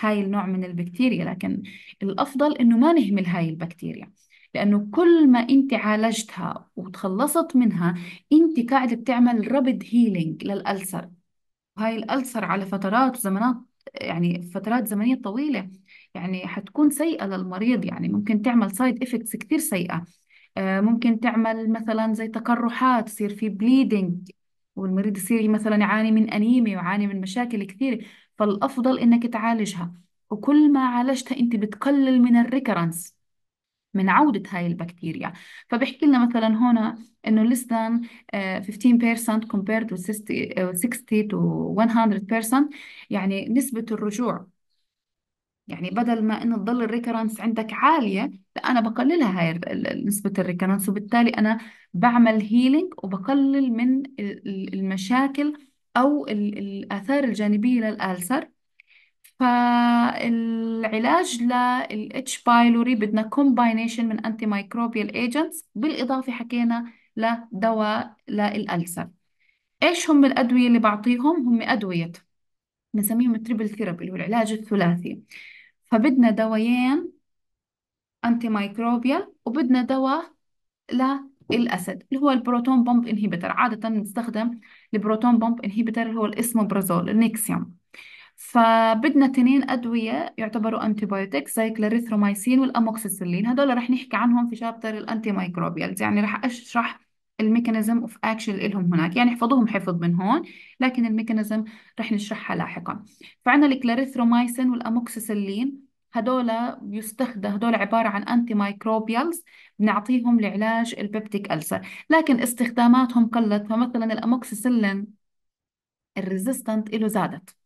هاي النوع من البكتيريا لكن الأفضل إنه ما نهمل هاي البكتيريا لأنه كل ما أنت عالجتها وتخلصت منها أنت قاعدة بتعمل رابد هيلينج للألسر وهاي الألسر على فترات وزمنات يعني فترات زمنية طويلة يعني حتكون سيئة للمريض يعني ممكن تعمل سايد إفكتس كتير سيئة آه، ممكن تعمل مثلا زي تقرحات يصير في بليدنج والمريض يصير مثلا يعاني من أنيميا ويعاني من مشاكل كثيرة فالأفضل إنك تعالجها وكل ما عالجتها أنت بتقلل من الريكرنس من عودة هاي البكتيريا فبحكي لنا مثلا هنا إنه less than 15% آه، compared to 60 آه، to 100% يعني نسبة الرجوع يعني بدل ما إنه تضل الريكرنس عندك عالية انا بقللها هاي نسبة الريكرنس وبالتالي انا بعمل هيلينج وبقلل من المشاكل او الاثار الجانبية للالسر فالعلاج للاتش بايلوري بدنا كومباينيشن من انتي مايكروبيال ايجنتس بالاضافه حكينا لدواء للالسر ايش هم الادويه اللي بعطيهم هم ادويه بنسميهم التريبل ثيرابي اللي هو العلاج الثلاثي فبدنا دوايين انتي مايكروبيا وبدنا دواء للاسد اللي هو البروتون بومب انهيبيتر عاده بنستخدم البروتون بومب انهيبيتر اللي هو الاسمبرازول النيكسيوم فبدنا تنين أدوية يعتبروا أنتي بايوتيك زي كلاريثرومايسين والأموكسيسيلين هدول رح نحكي عنهم في شابتر الأنتي مايكروبيالز يعني رح أشرح الميكانيزم اوف اكشن لهم هناك يعني احفظوهم حفظ من هون لكن الميكانيزم رح نشرحها لاحقا فعندنا الكلاريثرومايسين والأموكسيسيلين هدول بيستخدم هدول عبارة عن أنتي مايكروبيالز بنعطيهم لعلاج البيبتيك ألسر لكن استخداماتهم قلت فمثلا الأموكسيسيلين الريزيستنت إله زادت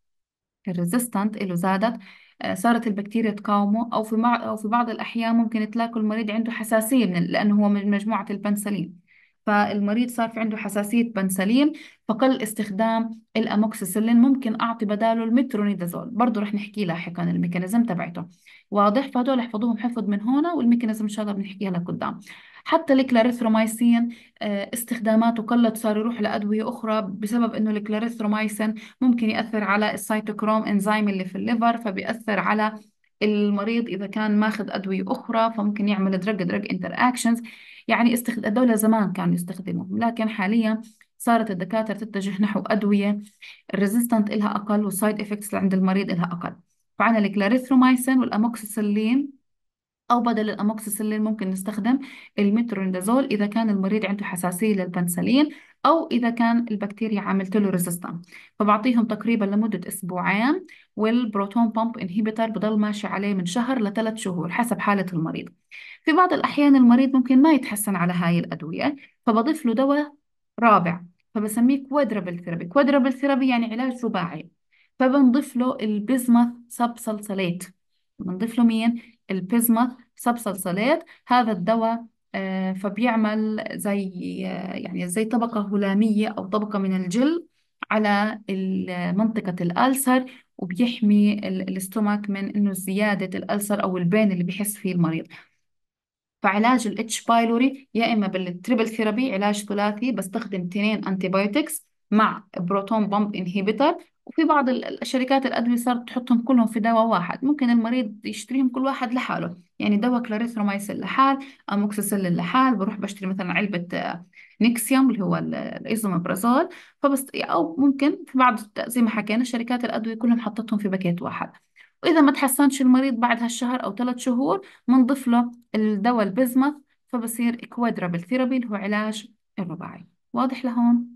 الريزيستنت إله زادت آه، صارت البكتيريا تقاومه أو في أو في بعض الأحيان ممكن تلاقوا المريض عنده حساسية من لأنه هو من مجموعة البنسلين فالمريض صار في عنده حساسية بنسلين فقل استخدام الأموكسيسلين ممكن أعطي بداله المترونيدازول برضه رح نحكي لاحقا الميكانيزم تبعته واضح فهدول احفظوهم حفظ من هون والميكانيزم إن شاء الله بنحكيها لقدام حتى الكلاريثرومايسين آه، استخداماته قلت صار يروح لأدوية أخرى بسبب إنه الكلاريثرومايسين ممكن يأثر على السيتوكروم إنزيم اللي في الليفر فبيأثر على المريض اذا كان ماخذ ادويه اخرى فممكن يعمل دراج دراج انتر اكشنز يعني استخد... الدولة زمان كانوا يستخدموهم لكن حاليا صارت الدكاترة تتجه نحو أدوية الريزيستنت إلها أقل والسايد إفكتس عند المريض إلها أقل فعنا الكلاريثرومايسين والأموكسيسيلين أو بدل الأموكسيسيلين ممكن نستخدم المتروندازول إذا كان المريض عنده حساسية للبنسلين او اذا كان البكتيريا عملت له ريزيستنت فبعطيهم تقريبا لمده اسبوعين والبروتون بومب انهيبيتر بضل ماشي عليه من شهر لثلاث شهور حسب حاله المريض في بعض الاحيان المريض ممكن ما يتحسن على هاي الادويه فبضيف له دواء رابع فبسميه كوادرابل ثيرابي كوادرابل ثيرابي يعني علاج رباعي فبنضيف له البيزماث سبسلسليت بنضيف له مين البيزماث سبسلسليت هذا الدواء آه، فبيعمل زي يعني زي طبقة هلامية أو طبقة من الجل على منطقة الألسر وبيحمي الاستومك من إنه زيادة الألسر أو البين اللي بيحس فيه المريض فعلاج الاتش بايلوري يا إما بالتريبل ثيرابي علاج ثلاثي بستخدم تنين أنتي بايوتكس مع بروتون بامب انهيبيتر وفي بعض الشركات الأدوية صارت تحطهم كلهم في دواء واحد ممكن المريض يشتريهم كل واحد لحاله يعني دواء كلاريثرومايسين لحال أموكسيسيلين لحال بروح بشتري مثلا علبة آه، نيكسيوم اللي هو الإيزومبرازول فبس أو ممكن في بعض زي ما حكينا شركات الأدوية كلهم حطتهم في باكيت واحد وإذا ما تحسنش المريض بعد هالشهر أو ثلاث شهور بنضيف له الدواء البزمث فبصير كوادرابل ثيرابي اللي هو علاج الرباعي واضح لهون